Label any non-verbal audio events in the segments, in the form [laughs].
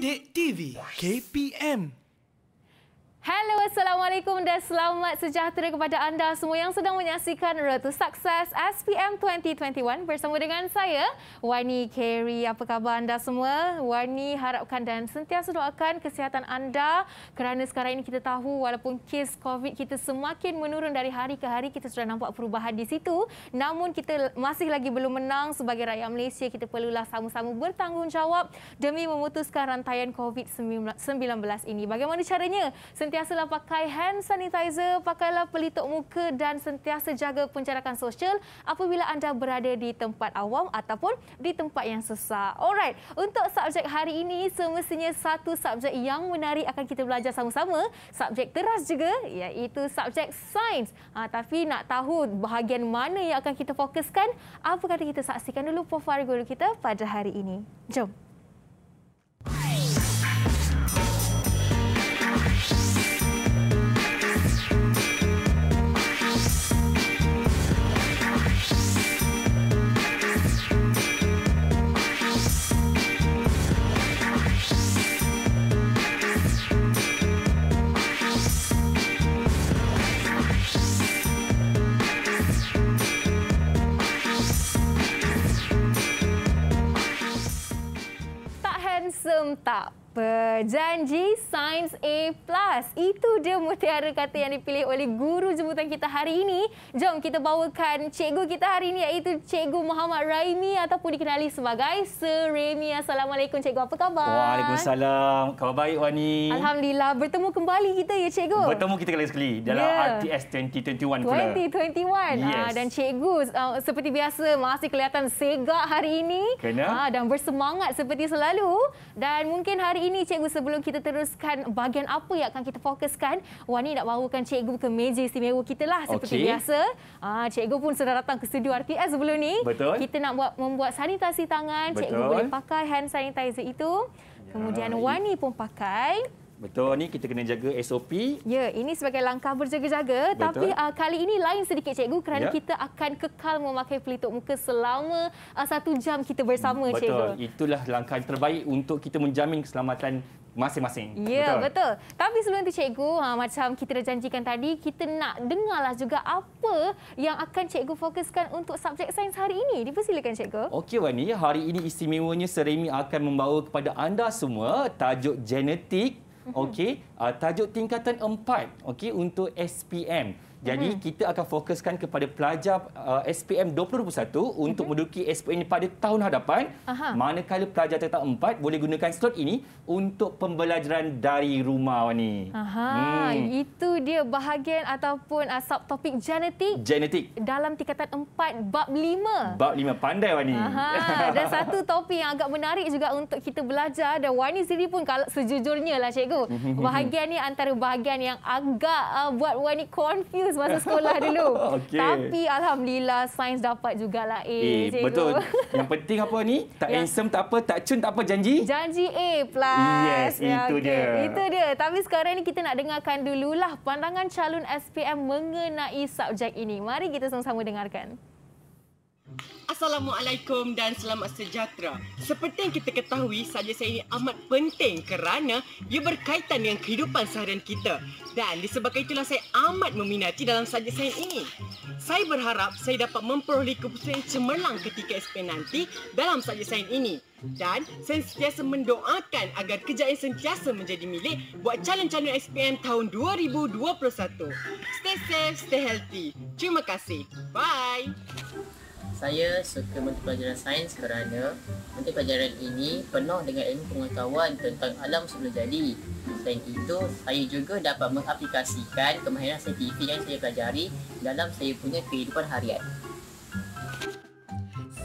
Sidik TV KPM Hello, Assalamualaikum dan selamat sejahtera kepada anda semua yang sedang menyaksikan Road to Success SPM 2021 bersama dengan saya, Wani Kerry. Apa khabar anda semua? Wani harapkan dan sentiasa doakan kesihatan anda kerana sekarang ini kita tahu walaupun kes COVID kita semakin menurun dari hari ke hari, kita sudah nampak perubahan di situ. Namun kita masih lagi belum menang sebagai rakyat Malaysia. Kita perlulah sama-sama bertanggungjawab demi memutuskan rantaian COVID-19 ini. Bagaimana caranya? sentiasalah pakai hand sanitizer, pakailah pelitup muka dan sentiasa jaga penjarakan sosial apabila anda berada di tempat awam ataupun di tempat yang sesak. Alright, untuk subjek hari ini semestinya satu subjek yang menarik akan kita belajar sama-sama. Subjek teras juga iaitu subjek sains. Ha, tapi nak tahu bahagian mana yang akan kita fokuskan, apa kata kita saksikan dulu profil guru kita pada hari ini. Jom. handsome tak? apa? Janji Sains A+. Itu dia mutiara kata yang dipilih oleh guru jemputan kita hari ini. Jom kita bawakan cikgu kita hari ini iaitu Cikgu Muhammad Raimi ataupun dikenali sebagai Sir Raimi. Assalamualaikum cikgu. Apa khabar? Waalaikumsalam. Khabar baik Wani. Alhamdulillah. Bertemu kembali kita ya cikgu. Bertemu kita kali sekali dalam yeah. RTS 2021 2021. Yes. Dan cikgu uh, seperti biasa masih kelihatan segak hari ini. Kena. Ah, dan bersemangat seperti selalu. Dan mungkin hari hari ini cikgu sebelum kita teruskan bahagian apa yang akan kita fokuskan, Wani nak bawakan cikgu ke meja istimewa kita lah seperti biasa. Ah cikgu pun sudah datang ke studio RTS sebelum ni. Betul. Kita nak buat membuat sanitasi tangan. Betul. Cikgu boleh pakai hand sanitizer itu. Kemudian ya, Wani pun pakai. Betul ni kita kena jaga SOP. Ya, ini sebagai langkah berjaga-jaga tapi uh, kali ini lain sedikit cikgu kerana ya. kita akan kekal memakai pelitup muka selama uh, satu jam kita bersama Betul. cikgu. Betul. Itulah langkah terbaik untuk kita menjamin keselamatan masing-masing. Ya, betul. betul. Tapi sebelum itu cikgu, ha, macam kita dah janjikan tadi, kita nak dengarlah juga apa yang akan cikgu fokuskan untuk subjek sains hari ini. Dipersilakan cikgu. Okey Wani, hari ini istimewanya Seremi akan membawa kepada anda semua tajuk genetik okey uh, tajuk tingkatan 4 okey untuk SPM jadi hmm. kita akan fokuskan kepada pelajar uh, SPM 2021 untuk hmm. menduduki SPM ini pada tahun hadapan. Aha. Manakala pelajar tetap empat boleh gunakan slot ini untuk pembelajaran dari rumah ni. Aha, hmm. itu dia bahagian ataupun uh, subtopik genetik. Genetik. Dalam tingkatan empat bab lima. Bab lima pandai Wani. Aha. [laughs] Dan satu topik yang agak menarik juga untuk kita belajar dan Wani sendiri pun kalau sejujurnya lah cikgu. [laughs] Bahagian ni antara bahagian yang agak uh, buat Wani confused semasa sekolah dulu. [laughs] Okay. Tapi alhamdulillah sains dapat jugalah A. Eh, eh betul. [laughs] Yang penting apa ni? Tak yeah. handsome tak apa, tak cun tak apa janji. Janji A plus. Yes, ya, itu okay. dia. Itu dia. Tapi sekarang ni kita nak dengarkan dululah pandangan calon SPM mengenai subjek ini. Mari kita sama-sama dengarkan. Assalamualaikum dan selamat sejahtera. Seperti yang kita ketahui, saja saya ini amat penting kerana ia berkaitan dengan kehidupan seharian kita. Dan disebabkan itulah saya amat meminati dalam saja saya ini. Saya berharap saya dapat memperoleh keputusan cemerlang ketika SP nanti dalam saja saya ini. Dan saya sentiasa mendoakan agar kejayaan sentiasa menjadi milik buat calon-calon SPM tahun 2021. Stay safe, stay healthy. Terima kasih. Bye. Saya suka Menteri Pelajaran Sains kerana Menteri Pelajaran ini penuh dengan ilmu pengetahuan tentang alam semula jadi. Selain itu, saya juga dapat mengaplikasikan kemahiran saintifik yang saya pelajari dalam saya punya kehidupan harian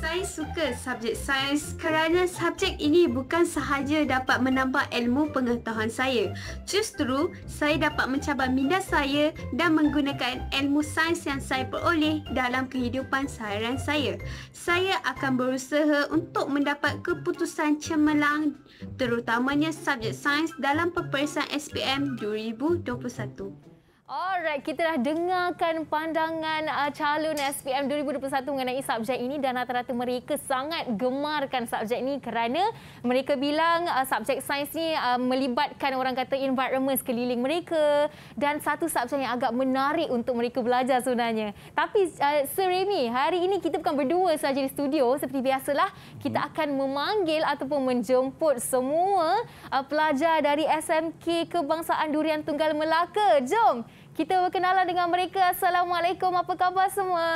saya suka subjek sains kerana subjek ini bukan sahaja dapat menambah ilmu pengetahuan saya. Justru, saya dapat mencabar minda saya dan menggunakan ilmu sains yang saya peroleh dalam kehidupan seharian saya. Saya akan berusaha untuk mendapat keputusan cemerlang terutamanya subjek sains dalam peperiksaan SPM 2021. Alright, kita dah dengarkan pandangan uh, calon SPM 2021 mengenai subjek ini dan rata-rata mereka sangat gemarkan subjek ini kerana mereka bilang uh, subjek sains ini uh, melibatkan orang kata environment sekeliling mereka dan satu subjek yang agak menarik untuk mereka belajar sebenarnya. Tapi uh, Sir Remy, hari ini kita bukan berdua sahaja di studio seperti biasalah. Kita hmm. akan memanggil ataupun menjemput semua uh, pelajar dari SMK Kebangsaan Durian Tunggal Melaka. Jom! Kita berkenalan dengan mereka. Assalamualaikum. Apa khabar semua?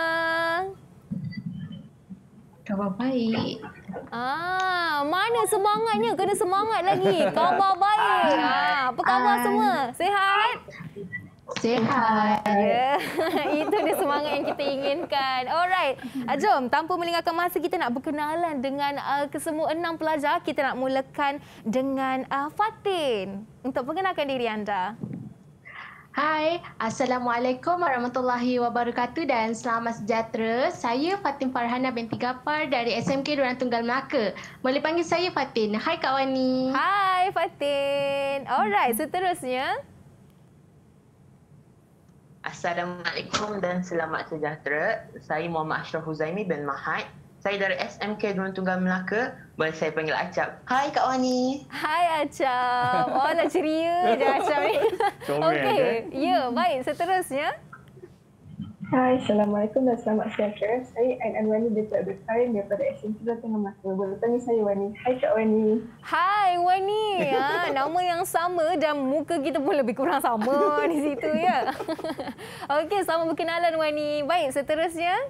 Khabar baik. Ah, mana semangatnya? Kena semangat lagi. Khabar baik. Ah, apa khabar um, semua? Sehat? Sehat. Yeah. [laughs] Itu dia semangat yang kita inginkan. Alright. Ah, jom, tanpa melengahkan masa, kita nak berkenalan dengan uh, kesemua enam pelajar. Kita nak mulakan dengan uh, Fatin untuk perkenalkan diri anda. Hai, Assalamualaikum warahmatullahi wabarakatuh dan selamat sejahtera. Saya Fatin Farhana binti Gapar dari SMK Durang Tunggal Melaka. Boleh panggil saya Fatin. Hai Kak Wani. Hai Fatin. Alright, hmm. seterusnya. Assalamualaikum dan selamat sejahtera. Saya Muhammad Ashraf Huzaimi bin Mahat. Saya dari SMK Durang Tunggal Melaka boleh saya panggil Acap. Hai Kak Wani. Hai Acap. Oh nak ceria je [laughs] Acap ni. Okey. Eh? Ya, baik. Seterusnya. Hai, Assalamualaikum dan selamat siang sejahtera. Saya Ain Anwani Dekat Bekain daripada SMP Pilar Tengah Masa. Boleh panggil saya Wani. Hai Kak Wani. Hai Wani. Ha, nama yang sama dan muka kita pun lebih kurang sama [laughs] di situ ya. [laughs] Okey, selamat berkenalan Wani. Baik, seterusnya.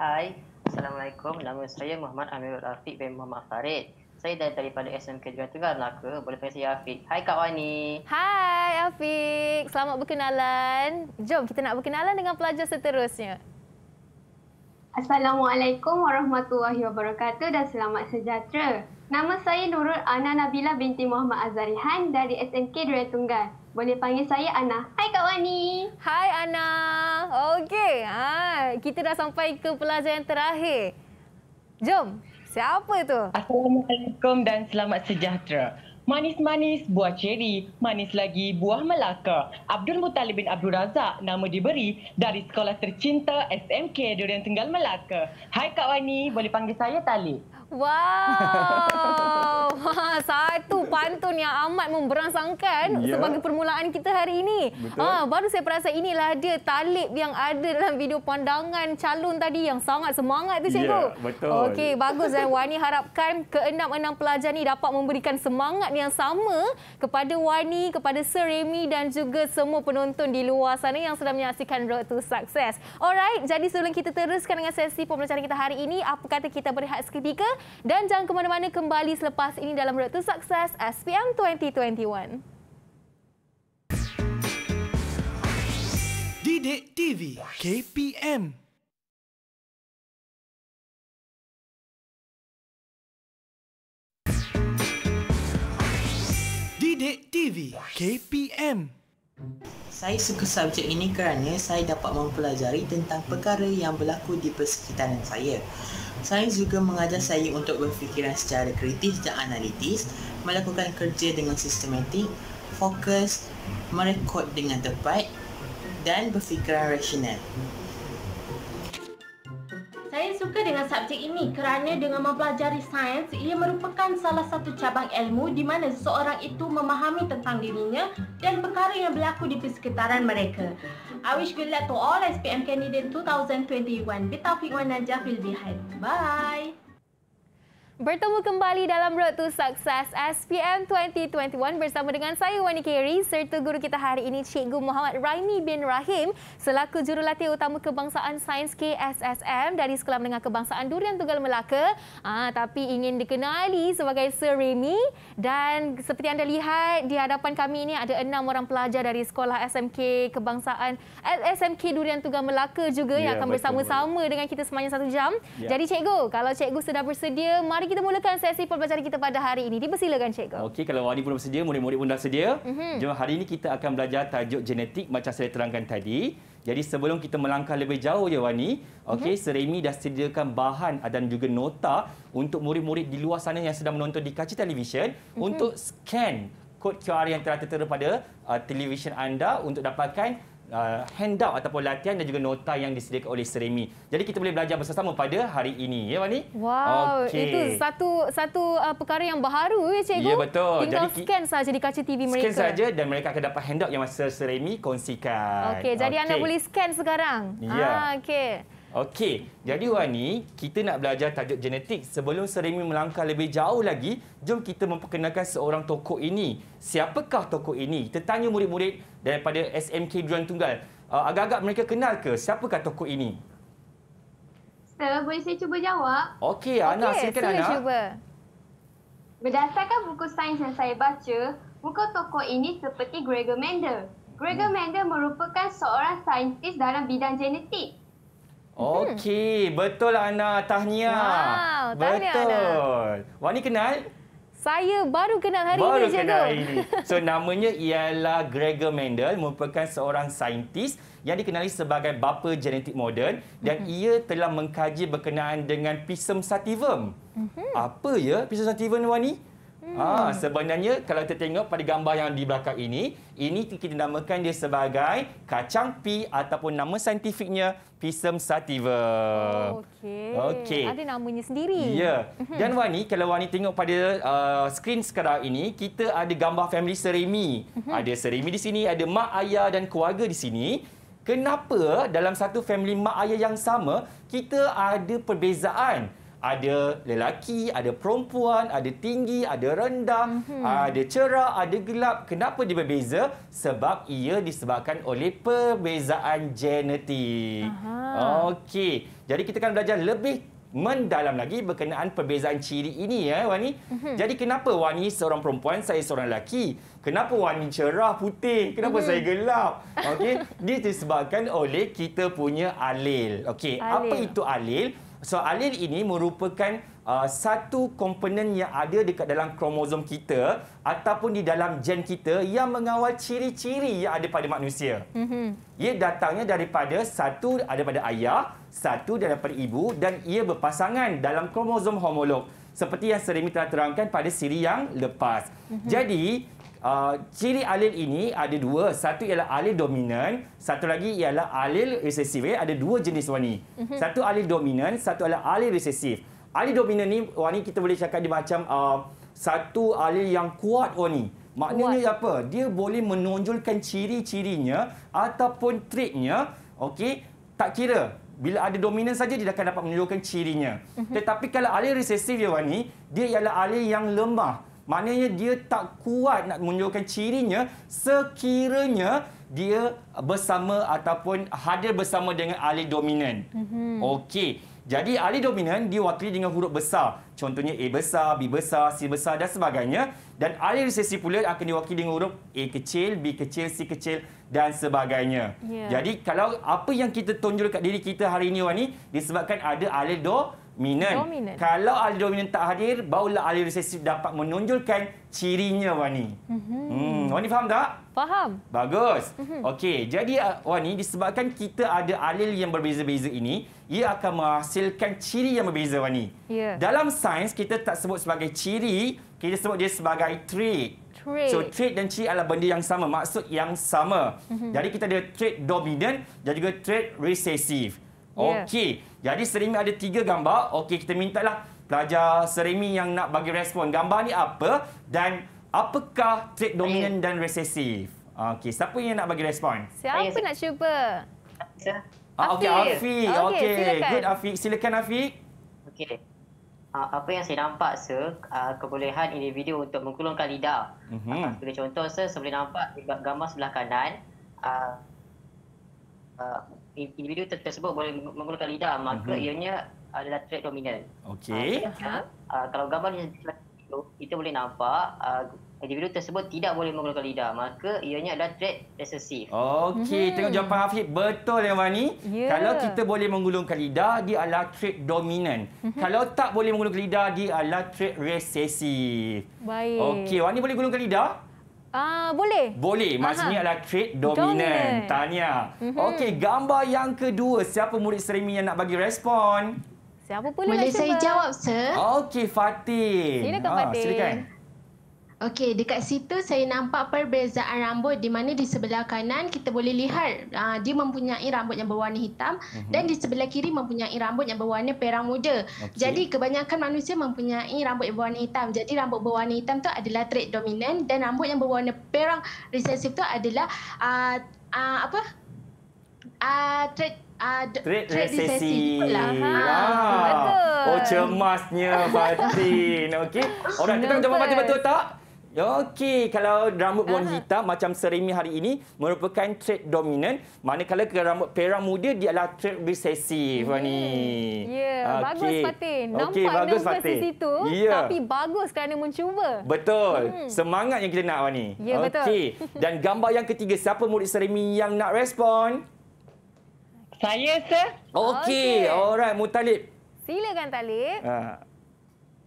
Hai, Assalamualaikum. Nama saya Muhammad Amirul Rafiq bin Muhammad Farid. Saya dari daripada SMK Jawa Tengah Melaka. Boleh panggil saya Afiq. Hai Kak Wani. Hai Afiq. Selamat berkenalan. Jom kita nak berkenalan dengan pelajar seterusnya. Assalamualaikum warahmatullahi wabarakatuh dan selamat sejahtera. Nama saya Nurul Ana Nabila binti Muhammad Azarihan dari SMK Durian Tunggal boleh panggil saya Ana. Hai Kak Wani. Hai Ana. Okey. Ha, kita dah sampai ke pelajaran terakhir. Jom. Siapa tu? Assalamualaikum dan selamat sejahtera. Manis-manis buah ceri, manis lagi buah melaka. Abdul Mutalib bin Abdul Razak nama diberi dari sekolah tercinta SMK Durian Tenggal Melaka. Hai Kak Wani, boleh panggil saya Talib. Wow. [laughs] Satu pantun yang amat memberangsangkan ya. sebagai permulaan kita hari ini. Betul. Ha, baru saya perasa inilah dia talib yang ada dalam video pandangan calon tadi yang sangat semangat tu cikgu. Ya, betul. Okey, bagus dan eh. Wani harapkan keenam-enam pelajar ni dapat memberikan semangat yang sama kepada Wani, kepada Sir Remy dan juga semua penonton di luar sana yang sedang menyaksikan Road to Success. Alright, jadi sebelum kita teruskan dengan sesi pembelajaran kita hari ini, apa kata kita berehat seketika? dan jangan ke mana-mana kembali selepas ini dalam Road to Success SPM 2021. Didik TV KPM Didik TV KPM Saya suka subjek ini kerana saya dapat mempelajari tentang perkara yang berlaku di persekitaran saya. Sains juga mengajar saya untuk berfikiran secara kritis dan analitis, melakukan kerja dengan sistematik, fokus, merekod dengan tepat dan berfikiran rasional. Saya suka dengan subjek ini kerana dengan mempelajari sains, ia merupakan salah satu cabang ilmu di mana seseorang itu memahami tentang dirinya dan perkara yang berlaku di persekitaran mereka. I wish good luck to all SPM candidate 2021. Bitaufiq wa najah fil bihad. Bye. Bertemu kembali dalam Road to Success SPM 2021 bersama dengan saya Wani Kerry serta guru kita hari ini Cikgu Muhammad Raimi bin Rahim selaku jurulatih utama kebangsaan sains KSSM dari Sekolah Menengah Kebangsaan Durian Tunggal Melaka ah, tapi ingin dikenali sebagai Sir Raimi dan seperti anda lihat di hadapan kami ini ada enam orang pelajar dari Sekolah SMK Kebangsaan eh, SMK Durian Tunggal Melaka juga yeah, yang ya, akan bersama-sama dengan kita semuanya satu jam. Yeah. Jadi Cikgu, kalau Cikgu sudah bersedia, mari kita mulakan sesi pembelajaran kita pada hari ini. Dipersilakan cikgu. Okey, kalau Wani pun bersedia, murid-murid pun dah sedia. Mm-hmm. Jom hari ini kita akan belajar tajuk genetik macam saya terangkan tadi. Jadi sebelum kita melangkah lebih jauh ya Wani, okey, mm-hmm. Seremi dah sediakan bahan dan juga nota untuk murid-murid di luar sana yang sedang menonton di kaca televisyen mm-hmm. untuk scan kod QR yang tertera pada uh, televisyen anda untuk dapatkan uh, handout ataupun latihan dan juga nota yang disediakan oleh Seremi. Jadi kita boleh belajar bersama pada hari ini. Ya, Wani? Wow, okay. itu satu satu uh, perkara yang baru ya, Cikgu. Ya, betul. Tinggal jadi, scan saja di kaca TV mereka. Scan saja dan mereka akan dapat handout yang Master Seremi kongsikan. Okey, jadi okay. anda boleh scan sekarang. Ya. Ah, Okey. Okey, jadi Wani, kita nak belajar tajuk genetik. Sebelum Seremi melangkah lebih jauh lagi, jom kita memperkenalkan seorang tokoh ini. Siapakah tokoh ini? Kita tanya murid-murid daripada SMK Duran Tunggal. Uh, agak-agak mereka kenal ke siapakah tokoh ini? Sir, boleh saya cuba jawab? Okey, Ana. Okay, silakan, Ana. Cuba. Berdasarkan buku sains yang saya baca, muka tokoh ini seperti Gregor Mendel. Gregor hmm. Mendel merupakan seorang saintis dalam bidang genetik. Hmm. Okey, betul lah Ana. Tahniah. Wow, betul. Ana. Wani kenal? Saya baru kenal hari baru ini. Baru kenal hari ini. So, namanya ialah Gregor Mendel, merupakan seorang saintis yang dikenali sebagai bapa genetik moden dan hmm ia telah mengkaji berkenaan dengan pisum sativum. hmm Apa ya pisum sativum, Wani? Hmm. Ah, sebenarnya kalau kita tengok pada gambar yang di belakang ini, ini kita namakan dia sebagai kacang pi ataupun nama saintifiknya Pisum sativa. Oh, okey. Okay. Ada namanya sendiri. Ya. Yeah. Mhm. Dan Wani, kalau Wani tengok pada uh, skrin sekarang ini, kita ada gambar family serimi. Mhm. ada serimi di sini, ada mak ayah dan keluarga di sini. Kenapa dalam satu family mak ayah yang sama kita ada perbezaan? ada lelaki, ada perempuan, ada tinggi, ada rendah, -hmm. ada cerah, ada gelap. Kenapa dia berbeza? Sebab ia disebabkan oleh perbezaan genetik. Okey. Jadi kita akan belajar lebih mendalam lagi berkenaan perbezaan ciri ini ya Wani. -hmm. Jadi kenapa Wani seorang perempuan, saya seorang lelaki? Kenapa Wani cerah, putih? Kenapa -hmm. saya gelap? Okey. ini disebabkan oleh kita punya alil. Okey. Apa itu alil? So alil ini merupakan uh, satu komponen yang ada dekat dalam kromosom kita ataupun di dalam gen kita yang mengawal ciri-ciri yang ada pada manusia. Mm -hmm. Ia datangnya daripada satu ada pada ayah, satu daripada ibu dan ia berpasangan dalam kromosom homolog. Seperti yang Serimi telah terangkan pada siri yang lepas. Mm -hmm. Jadi, uh, ciri alil ini ada dua. Satu ialah alil dominan, satu lagi ialah alil resesif. Ya? Ada dua jenis wani. Mm-hmm. Satu alil dominan, satu ialah alil resesif. Alil dominan ni wani kita boleh cakap dia macam uh, satu alil yang kuat wani. Maknanya kuat. apa? Dia boleh menonjolkan ciri-cirinya ataupun triknya, okey, tak kira bila ada dominan saja dia akan dapat menunjukkan cirinya. Mm-hmm. Tetapi kalau alir resesif ya Wani, dia ialah alir yang lemah. Maknanya dia tak kuat nak menunjukkan cirinya sekiranya dia bersama ataupun hadir bersama dengan ahli dominan. Mm -hmm. Okey. Jadi ahli dominan diwakili dengan huruf besar. Contohnya A besar, B besar, C besar dan sebagainya. Dan ahli resesi pula akan diwakili dengan huruf A kecil, B kecil, C kecil dan sebagainya. Yeah. Jadi kalau apa yang kita tunjuk kat diri kita hari ini Wani disebabkan ada ahli do. Dominan. Kalau al dominan tak hadir, baulah al resesif dapat menonjolkan cirinya Wani. Mm -hmm. hmm, Wani faham tak? Faham. Bagus. Mm -hmm. Okey, jadi uh, Wani disebabkan kita ada alil yang berbeza-beza ini, ia akan menghasilkan ciri yang berbeza Wani. Yeah. Dalam sains kita tak sebut sebagai ciri, kita sebut dia sebagai trait. Trait. So trait dan ciri adalah benda yang sama, maksud yang sama. Mm -hmm. Jadi kita ada trait dominant dan juga trait recessive. Yeah. Okey. Jadi Seremi ada tiga gambar. Okey, kita mintalah pelajar Seremi yang nak bagi respon. Gambar ni apa dan apakah trait dominant dan resesif? Okey, siapa yang nak bagi respon? Siapa Ayuh. nak cuba? Ah, okey, Afiq. Okey, okay. good Afiq. Silakan Afiq. Okey. Ah, apa yang saya nampak, Sir, uh, kebolehan individu untuk menggulungkan lidah. Mm -hmm. contoh, Sir, saya boleh nampak gambar sebelah kanan individu tersebut boleh menggunakan lidah maka uh-huh. ianya adalah trait dominan. Okey. Uh, kalau gambar yang itu kita boleh nampak uh, individu tersebut tidak boleh menggunakan lidah maka ianya adalah trait resesif. Okey, hmm. tengok jawapan Afif betul ya Wani. Yeah. Kalau kita boleh menggulungkan lidah dia adalah trait dominan. Mhm. kalau tak boleh menggulungkan lidah dia adalah trait resesif. Baik. Okey, Wani boleh gulungkan lidah? Ah, boleh. Boleh. Maksudnya Aha. adalah trait dominant. Tahniah. Mhm. Okey, gambar yang kedua. Siapa murid Serimi yang nak bagi respon? Siapa pula boleh nak cuba? Boleh saya jawab, Sir? Okey, Fatin. Silakan, ha, Fatin. Silakan. Okey, dekat situ saya nampak perbezaan rambut di mana di sebelah kanan kita boleh lihat uh, dia mempunyai rambut yang berwarna hitam uh-huh. dan di sebelah kiri mempunyai rambut yang berwarna perang muda. Okay. Jadi kebanyakan manusia mempunyai rambut yang berwarna hitam. Jadi rambut berwarna hitam tu adalah trait dominan dan rambut yang berwarna perang resesif tu adalah uh, uh, apa? Uh, trait Uh, trait resesi. Ha, oh, cemasnya batin. Okey. Orang kita jumpa batin betul tak? Ya, okey, kalau rambut uh-huh. hitam macam seremi hari ini merupakan trait dominan, manakala kalau rambut perak muda hmm. ya, dia adalah trait recessive hmm. ni. Ya, yeah, okay. bagus Fatin. Nampak okay, bagus Fatin. situ yeah. tapi bagus kerana mencuba. Betul. Hmm. Semangat yang kita nak Wani. Ya, yeah, okay. betul. [laughs] Dan gambar yang ketiga, siapa murid seremi yang nak respon? Saya, sir. Okey, okay. alright. Mutalib. Silakan, Talib. Uh.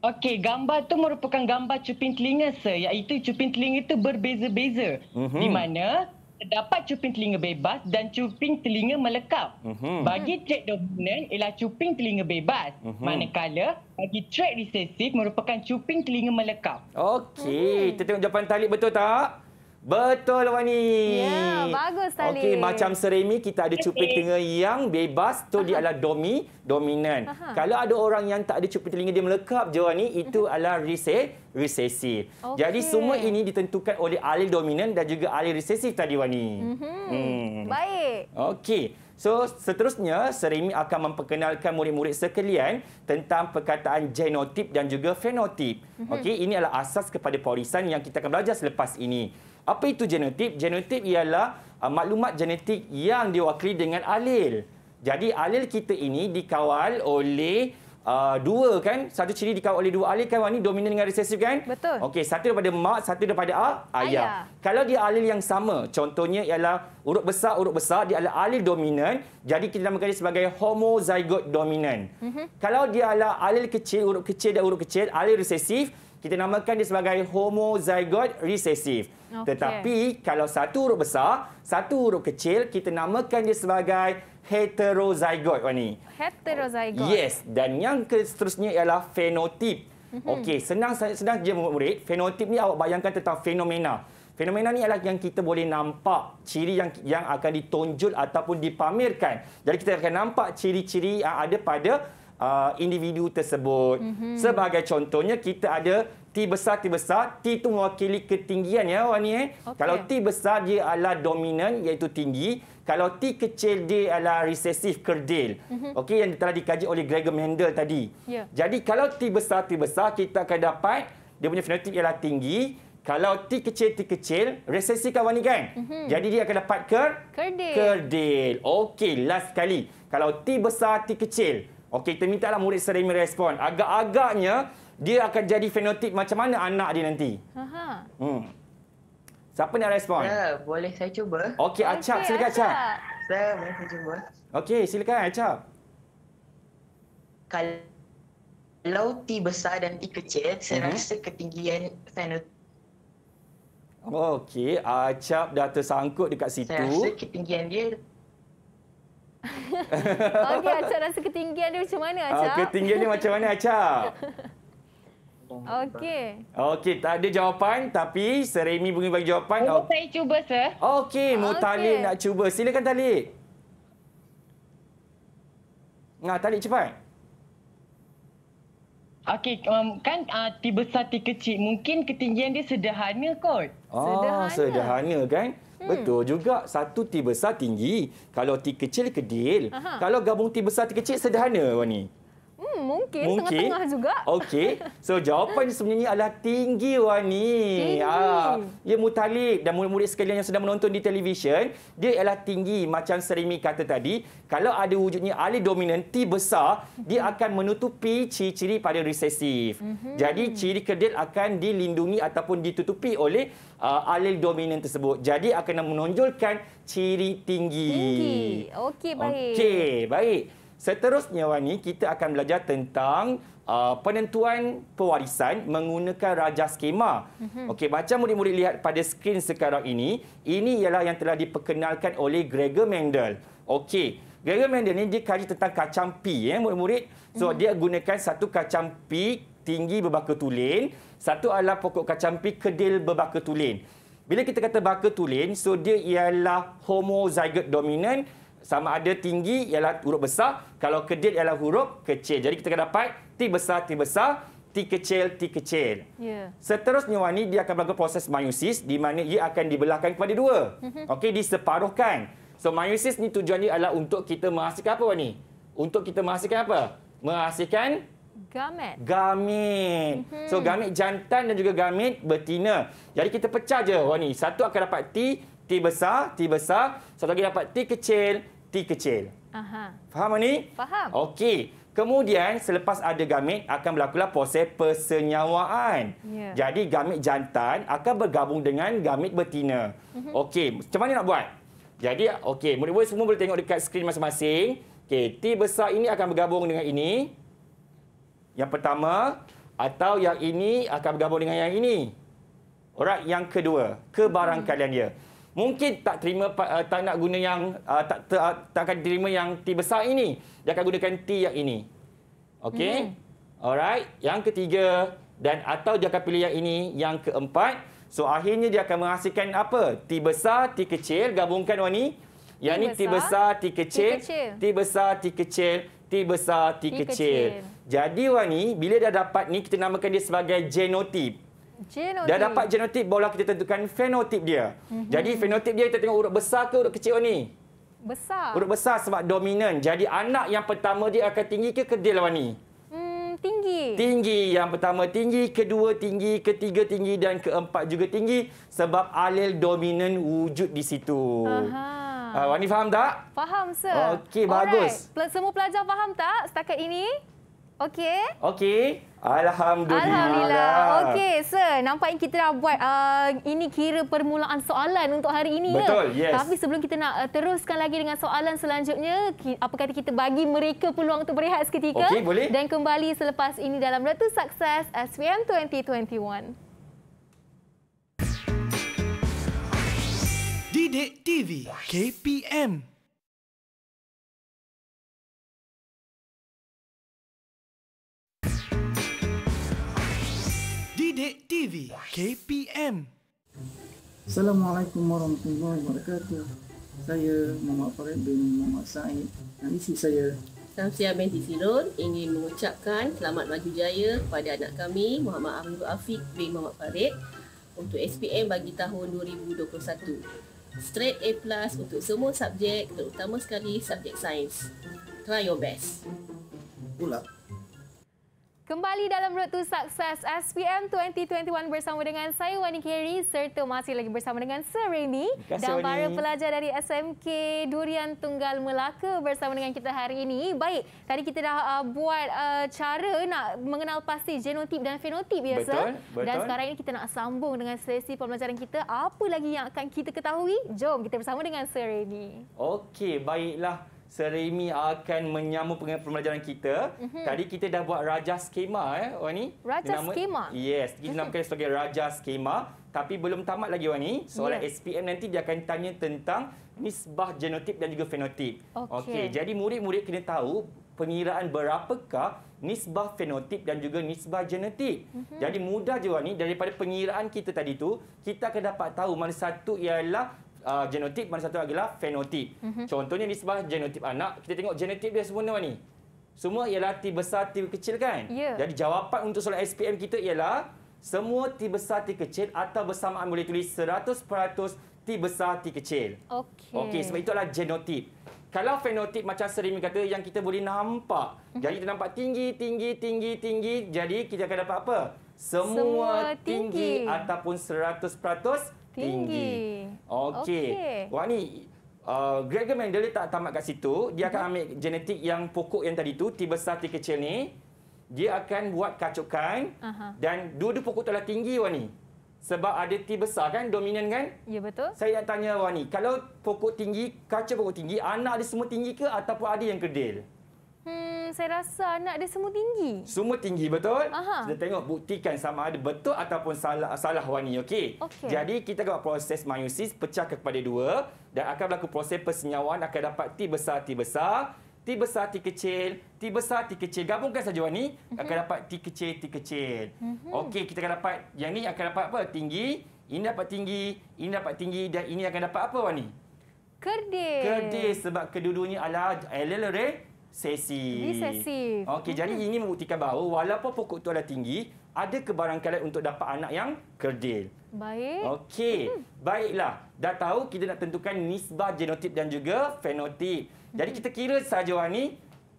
Okey, gambar tu merupakan gambar cuping telinga, sir. Iaitu cuping telinga itu berbeza-beza. Uh-huh. Di mana terdapat cuping telinga bebas dan cuping telinga melekap. Uh-huh. Bagi trait dominan ialah cuping telinga bebas. Uh-huh. Manakala bagi trait resesif merupakan cuping telinga melekap. Okey, uh-huh. kita tengok jawapan Talib betul tak? Betul Wani. Ya, yeah, bagus tadi. Okey, macam seremi kita ada cupit telinga yang bebas tu dia adalah domi, dominan. Kalau ada orang yang tak ada cupit telinga dia melekap je Wani, itu adalah rese resesif. Okay. Jadi semua ini ditentukan oleh alih dominan dan juga alih resesif tadi Wani. Mm -hmm. Hmm. Baik. Okey. So, seterusnya seremi akan memperkenalkan murid-murid sekalian tentang perkataan genotip dan juga fenotip. Mm -hmm. Okey, ini adalah asas kepada porisan yang kita akan belajar selepas ini. Apa itu genotip? Genotip ialah uh, maklumat genetik yang diwakili dengan alil. Jadi alil kita ini dikawal oleh uh, dua kan? Satu ciri dikawal oleh dua alil kawan ni dominan dengan resesif kan? Betul. Okey, satu daripada mak, satu daripada ayah. ayah. Kalau dia alil yang sama, contohnya ialah urut besar urut besar dia adalah alil dominan, jadi kita namakan dia sebagai homozygote dominan. Mm -hmm. Kalau dia adalah alil kecil urut kecil dan urut kecil, alil resesif kita namakan dia sebagai homozygote resesif. Okay. Tetapi kalau satu huruf besar, satu huruf kecil, kita namakan dia sebagai heterozygote Wani. Heterozygote. Yes, dan yang seterusnya ialah fenotip. Mhm. Okey, senang senang je murid. Fenotip ni awak bayangkan tentang fenomena. Fenomena ni ialah yang kita boleh nampak ciri yang yang akan ditonjol ataupun dipamerkan. Jadi kita akan nampak ciri-ciri yang ada pada uh, individu tersebut. Mm -hmm. Sebagai contohnya, kita ada T besar, T besar. T itu mewakili ketinggian ya awak Eh. Okay. Kalau T besar, dia adalah dominan iaitu tinggi. Kalau T kecil, dia adalah resesif, kerdil. Mm -hmm. Okey, yang telah dikaji oleh Gregor Mendel tadi. Yeah. Jadi kalau T besar, T besar, kita akan dapat dia punya fenotip ialah tinggi. Kalau T kecil, T kecil, resesi kawan ni kan? Mm -hmm. Jadi dia akan dapat ker? Kerdil. Kerdil. Okey, last sekali. Kalau T besar, T kecil. Okey, kita minta lah murid sering merespon. Agak-agaknya, dia akan jadi fenotip macam mana anak dia nanti. Aha. Hmm. Siapa nak respon? Ya, boleh saya cuba. Okey, okay, Acap. Silakan, Acap. Saya boleh saya cuba. Okey, silakan, Acap. Kalau T besar dan T kecil, saya hmm. rasa ketinggian fenotip Okey, Acap dah tersangkut dekat situ. Saya rasa ketinggian dia [laughs] Okey, Acah rasa ketinggian dia macam mana, ah, Acah? Uh, ketinggian dia macam mana, Acah? [laughs] Okey. Okey, tak ada jawapan tapi Seremi bagi bagi jawapan. Oh, saya cuba, Sir. Okey, Mutalib okay. nak cuba. Silakan tali. Nah, tali cepat. Okey, um, kan uh, tiba satu kecil. Mungkin ketinggian dia sederhana kot. Oh, sederhana. sederhana kan? Hmm. Betul juga. Satu T besar tinggi. Kalau T kecil, kedil. Aha. Kalau gabung T besar, T kecil, sederhana. Wani. Hmm, mungkin, mungkin tengah-tengah juga. Okey. So jawapan sebenarnya adalah tinggi wani. Tinggi. Ah, ya mutalib dan murid-murid sekalian yang sedang menonton di televisyen, dia ialah tinggi macam Serimi kata tadi. Kalau ada wujudnya alih dominan T besar, dia mhm. akan menutupi ciri-ciri pada resesif. Mm -hmm. Jadi ciri kedil akan dilindungi ataupun ditutupi oleh Uh, ah, alil dominan tersebut. Jadi akan menonjolkan ciri tinggi. Tinggi. Okey, baik. Okey, baik. Seterusnya Wani, kita akan belajar tentang uh, penentuan pewarisan menggunakan rajah skema. Mm -hmm. Okey, macam murid-murid lihat pada skrin sekarang ini, ini ialah yang telah diperkenalkan oleh Gregor Mendel. Okey, Gregor Mendel ini dia kaji tentang kacang pi ya, murid-murid. So mm -hmm. dia gunakan satu kacang pi tinggi berbakar tulen, satu adalah pokok kacang pi kedil berbakar tulen. Bila kita kata bakar tulen, so dia ialah homozygote dominant sama ada tinggi ialah huruf besar kalau kedip ialah huruf kecil jadi kita akan dapat ti besar ti besar ti kecil ti kecil yeah. seterusnya wani dia akan berlaku proses meiosis di mana ia akan dibelahkan kepada dua mhm. okey diseparuhkan so meiosis ni tujuannya adalah untuk kita menghasilkan apa wani untuk kita menghasilkan apa menghasilkan gamet gamet mhm. so gamet jantan dan juga gamet betina jadi kita pecah je wani satu akan dapat ti T besar, T besar. Satu lagi dapat T kecil, T kecil. Aha. Faham ni? Faham. Okey. Kemudian selepas ada gamit akan berlakulah proses persenyawaan. Yeah. Jadi gamit jantan akan bergabung dengan gamit betina. Mm -hmm. Okey, macam mana nak buat? Jadi okey, murid-murid semua boleh tengok dekat skrin masing-masing. Okey, T besar ini akan bergabung dengan ini. Yang pertama atau yang ini akan bergabung dengan yang ini. Alright, yang kedua, kebarangkalian mm -hmm. dia mungkin tak terima uh, tak nak guna yang uh, tak ter, uh, tak akan terima yang T besar ini. Dia akan gunakan T yang ini. Okey. Hmm. Alright. Yang ketiga dan atau dia akan pilih yang ini, yang keempat. So akhirnya dia akan menghasilkan apa? T besar, T kecil gabungkan warna ni. Yang ni T besar, T kecil, T besar, T kecil, T besar, T kecil. Jadi warna ni bila dia dapat ni kita namakan dia sebagai genotip. Genotip. Dah dapat genotip, barulah kita tentukan fenotip dia. Mm -hmm. Jadi fenotip dia, kita tengok urut besar ke urut kecil ni? Besar. Urut besar sebab dominan. Jadi anak yang pertama dia akan tinggi ke kedil lawan ni? Hmm, tinggi. Tinggi. Yang pertama tinggi, kedua tinggi, ketiga tinggi dan keempat juga tinggi. Sebab alil dominan wujud di situ. Aha. Ah, Wani faham tak? Faham, sir. Okey, bagus. Semua pelajar faham tak setakat ini? Okey. Okey. Alhamdulillah. Alhamdulillah. Okey, sir. Nampaknya kita dah buat uh, ini kira permulaan soalan untuk hari ini. Ya? Betul, ke? yes. Tapi sebelum kita nak uh, teruskan lagi dengan soalan selanjutnya, apa kata kita bagi mereka peluang untuk berehat seketika? Okey, boleh. Dan kembali selepas ini dalam Ratu Sukses SPM 2021. Didik TV KPM Sidik TV KPM Assalamualaikum warahmatullahi wabarakatuh Saya Mama Farid bin Mama Said Dan isi saya Samsia binti Sirun ingin mengucapkan selamat maju jaya kepada anak kami Muhammad Amirul Afiq bin Mama Farid untuk SPM bagi tahun 2021. Straight A plus untuk semua subjek terutama sekali subjek sains. Try your best. Pulak. Kembali dalam Road to Success SPM 2021 bersama dengan saya Wani Kerry serta masih lagi bersama dengan Sir Remy dan para pelajar dari SMK Durian Tunggal Melaka bersama dengan kita hari ini. Baik, tadi kita dah uh, buat uh, cara nak mengenal pasti genotip dan fenotip ya Sir. Dan sekarang ini kita nak sambung dengan sesi pembelajaran kita. Apa lagi yang akan kita ketahui? Jom kita bersama dengan Sir Remy. Okey, baiklah. Seremi akan menyambung peng- pembelajaran kita. Mm-hmm. Tadi kita dah buat Raja Skema eh, Wani. Raja nama, Skema? Yes, kita mm-hmm. sebagai Raja Skema. Tapi belum tamat lagi Wani. Soalan yeah. SPM nanti dia akan tanya tentang nisbah genotip dan juga fenotip. Okey. Okay, jadi murid-murid kena tahu pengiraan berapakah nisbah fenotip dan juga nisbah genetik. Mm-hmm. Jadi mudah je Wani, daripada pengiraan kita tadi tu, kita akan dapat tahu mana satu ialah uh, genotip, mana satu lagi lah fenotip. Mm-hmm. Contohnya nisbah genotip anak, kita tengok genotip dia semua ni. Semua ialah T besar, T kecil kan? Yeah. Jadi jawapan untuk soalan SPM kita ialah semua T besar, T kecil atau bersamaan boleh tulis 100% T besar, T kecil. Okey. Okey, sebab itu adalah genotip. Kalau fenotip macam sering kata yang kita boleh nampak. Mm-hmm. Jadi kita nampak tinggi, tinggi, tinggi, tinggi. Jadi kita akan dapat apa? Semua, semua tinggi. tinggi ataupun 100% tinggi. tinggi. Okey. Okay. Wah ni uh, Gregor Mendel tak tamat kat situ. Dia akan mhm. ambil genetik yang pokok yang tadi tu, T besar, T kecil ni. Dia akan buat kacukan uh -huh. dan dua-dua pokok tu adalah tinggi Wani. Sebab ada T besar kan, dominan kan? Ya betul. Saya nak tanya Wani, kalau pokok tinggi, kaca pokok tinggi, anak dia semua tinggi ke ataupun ada yang kerdil? Hmm, saya rasa anak dia semua tinggi. Semua tinggi betul? Aha. Kita tengok buktikan sama ada betul ataupun salah salah wani, okey? Okay. Jadi kita buat proses meiosis pecah kepada dua dan akan berlaku proses persenyawaan akan dapat T besar T besar, T besar T kecil, T besar T kecil. Gabungkan saja wani mhm. akan dapat T kecil T kecil. Mhm. okey, kita akan dapat yang ni akan dapat apa? Tinggi, ini dapat tinggi, ini dapat tinggi dan ini akan dapat apa wani? Kerdil. Kerdil sebab kedua-duanya adalah allele sesi. Di sesi. Okey, jadi hmm. ini membuktikan bahawa walaupun pokok itu adalah tinggi, ada kebarangkalian untuk dapat anak yang kerdil. Baik. Okey, hmm. baiklah. Dah tahu kita nak tentukan nisbah genotip dan juga fenotip. Hmm. Jadi kita kira sahaja orang ini,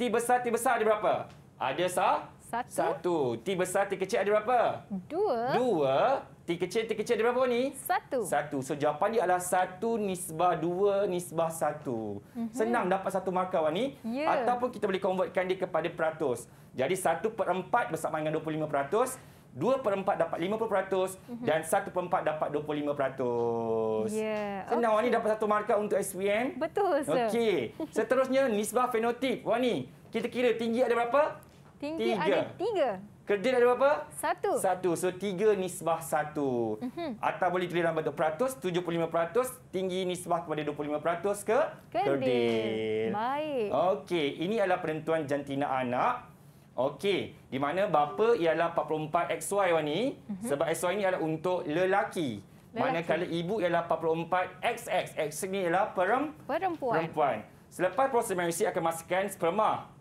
T besar, T besar ada berapa? Ada sah? Satu. Satu. T besar, T kecil ada berapa? Dua. Dua. T kecil, T kecil ada berapa ni? Satu. Satu. So jawapan dia adalah satu nisbah dua nisbah satu. Mm-hmm. Senang dapat satu markah Wani. Yeah. Ataupun kita boleh convertkan dia kepada peratus. Jadi satu per empat bersama dengan 25 peratus. Dua per empat dapat 50 peratus. Mm-hmm. Dan satu per empat dapat 25 peratus. Yeah. Senang okay. Wani dapat satu markah untuk SPM. Betul, sir. Okey. [laughs] Seterusnya nisbah fenotip. Wani, kita kira tinggi ada berapa? Tinggi tiga. ada tiga. Kerdil ada berapa? Satu. Satu. So, tiga nisbah satu. Mm-hmm. Atau boleh tulis dalam bentuk peratus, lima peratus. Tinggi nisbah kepada dua puluh lima peratus ke? Kerdil. Kerdil. Baik. Okey. Ini adalah penentuan jantina anak. Okey. Di mana bapa ialah 44 XY, Wani. Mm-hmm. Sebab XY ini adalah untuk lelaki. lelaki. Manakala ibu ialah 44 XX. X ini ialah perempuan. perempuan. Selepas proses menstruasi akan masukkan sperma